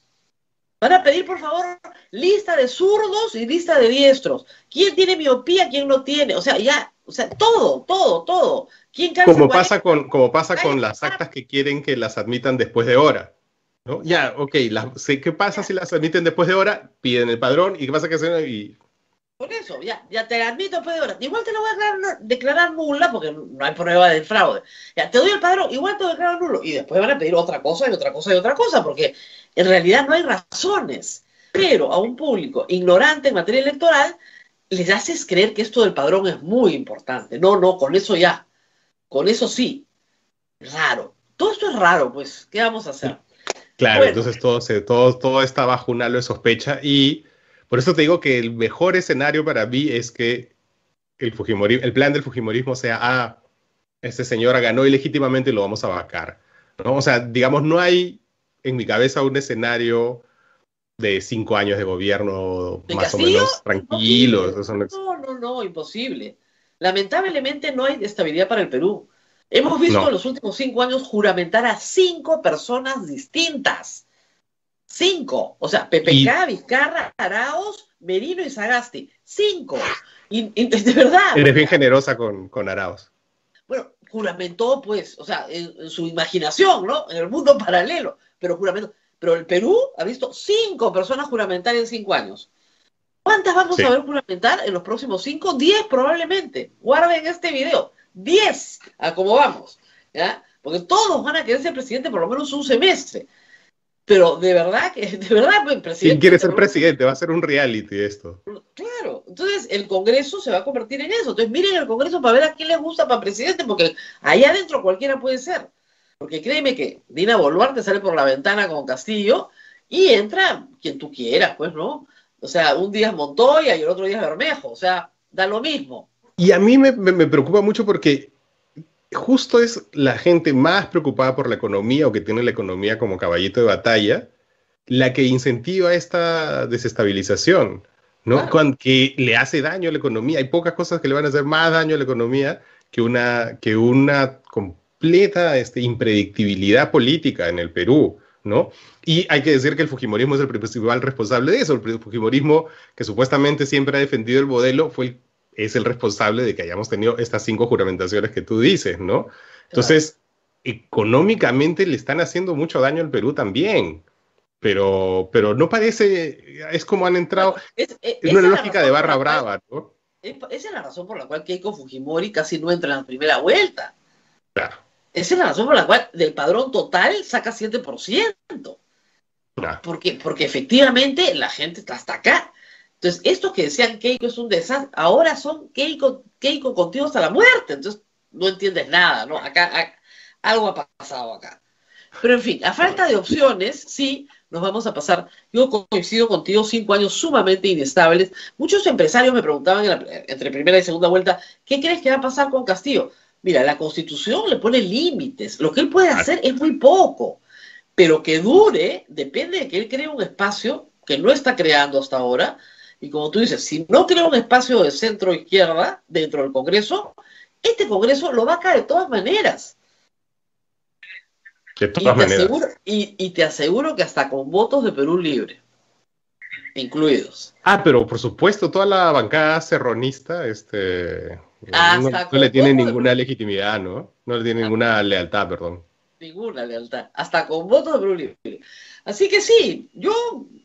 Van a pedir, por favor, lista de zurdos y lista de diestros. ¿Quién tiene miopía, quién no tiene? O sea, ya, o sea, todo, todo, todo. ¿Quién como pasa con Como pasa con las actas que quieren que las admitan después de hora. ¿no? Ya, ok, ¿qué pasa si las admiten después de hora? Piden el padrón y ¿qué pasa que hacen Por eso, ya, ya te admito después de hora. Igual te lo voy a declarar, declarar nula porque no hay prueba de fraude. Ya, te doy el padrón, igual te lo declaro nulo. Y después van a pedir otra cosa y otra cosa y otra cosa porque en realidad no hay razones, pero a un público ignorante en materia electoral les haces creer que esto del padrón es muy importante. No, no, con eso ya. Con eso sí. Raro. Todo esto es raro, pues. ¿Qué vamos a hacer? Claro, entonces todo, todo, todo está bajo un halo de sospecha y por eso te digo que el mejor escenario para mí es que el, el plan del Fujimorismo sea, ah, este señor ganó ilegítimamente y lo vamos a vacar. ¿no? O sea, digamos, no hay en mi cabeza un escenario de cinco años de gobierno más o menos tranquilo. No, no, no, imposible. Lamentablemente no hay estabilidad para el Perú. Hemos visto en los últimos cinco años juramentar a cinco personas distintas. Cinco. O sea, PPK, Vizcarra, Araos, Merino y Sagasti. Cinco. Y, de verdad. Eres bien generosa con, con Araos. Bueno, juramentó, pues, o sea, en, su imaginación, ¿no? En el mundo paralelo pero juramento. Pero el Perú ha visto cinco personas juramentar en cinco años. ¿Cuántas vamos a ver juramentar en los próximos cinco? Diez probablemente. Guarden este video. Diez, a cómo vamos. Porque todos van a querer ser presidente por lo menos un semestre. Pero de verdad, de verdad, pues, presidente. ¿Quién quiere ser presidente? Va a ser un reality esto. Claro. Entonces, el Congreso se va a convertir en eso. Entonces, miren el Congreso para ver a quién les gusta para presidente, porque allá adentro cualquiera puede ser. Porque créeme que Dina Boluarte sale por la ventana con Castillo y entra quien tú quieras, pues, ¿no? O sea, un día es Montoya y el otro día es Bermejo, o sea, da lo mismo. Y a mí me, preocupa mucho porque justo es la gente más preocupada por la economía o que tiene la economía como caballito de batalla la que incentiva esta desestabilización, ¿no? que le hace daño a la economía. Hay pocas cosas que le van a hacer más daño a la economía que una, que una, completa este, impredictibilidad política en el Perú. ¿No? Y hay que decir que el Fujimorismo es el principal responsable de eso. El Fujimorismo, que supuestamente siempre ha defendido el modelo, fue es el responsable de que hayamos tenido estas cinco juramentaciones que tú dices, ¿no? Entonces, económicamente le están haciendo mucho daño al Perú también. Pero, pero no parece, es como han entrado, es, e, una lógica de barra brava, ¿no? Esa es la razón por la cual Keiko Fujimori casi no entra en la primera vuelta. Claro. Esa es la razón por la cual del padrón total saca 7%. Porque, porque efectivamente la gente está hasta acá. Entonces, estos que decían Keiko es un desastre, ahora son Keiko, Keiko contigo hasta la muerte. Entonces, no entiendes nada, ¿no? Acá, algo ha pasado acá. Pero en fin, a falta de opciones, sí, nos vamos a pasar. Yo coincido contigo, cinco años sumamente inestables. Muchos empresarios me preguntaban entre primera y segunda vuelta, ¿qué crees que va a pasar con Castillo? Mira, la constitución le pone límites. Lo que él puede hacer es muy poco, pero que dure depende de que él cree un espacio que no está creando hasta ahora. Y como tú dices, si no crea un espacio de centro izquierda dentro del Congreso, este Congreso lo va a caer de todas maneras. De todas maneras. y, y te aseguro que hasta con votos de Perú Libre incluidos. Ah, pero por supuesto, toda la bancada serronista, este, no, le tiene ninguna legitimidad, ¿no? No le tiene ah. ninguna lealtad, perdón. Ninguna lealtad, hasta con voto de Así que sí, yo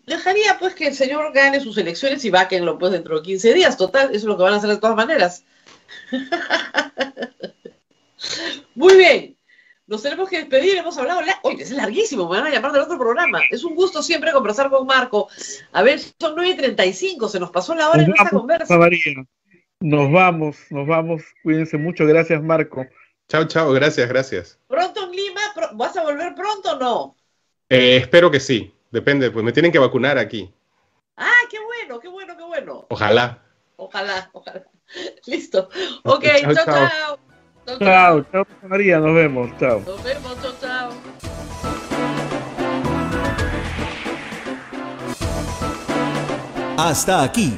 dejaría pues que el señor gane sus elecciones y báquenlo pues dentro de 15 días, total, eso es lo que van a hacer de todas maneras. Muy bien, nos tenemos que despedir, hemos hablado, oye, es larguísimo, me van a llamar del otro programa, es un gusto siempre conversar con Marco. A ver, son 9.35, se nos pasó la hora en esta conversa. Nos vamos, nos vamos. Cuídense mucho. Gracias, Marco. Chao, chao. Gracias, gracias. ¿Pronto en Lima? ¿Vas a volver pronto o no? Eh, espero que sí. Depende, pues me tienen que vacunar aquí. Ah, qué bueno, qué bueno, qué bueno. Ojalá. Ojalá, ojalá. Listo. Ok, chao, chao. Chao, chao, chao, chao María. Nos vemos. Chao. Nos vemos, chao, chao. Hasta aquí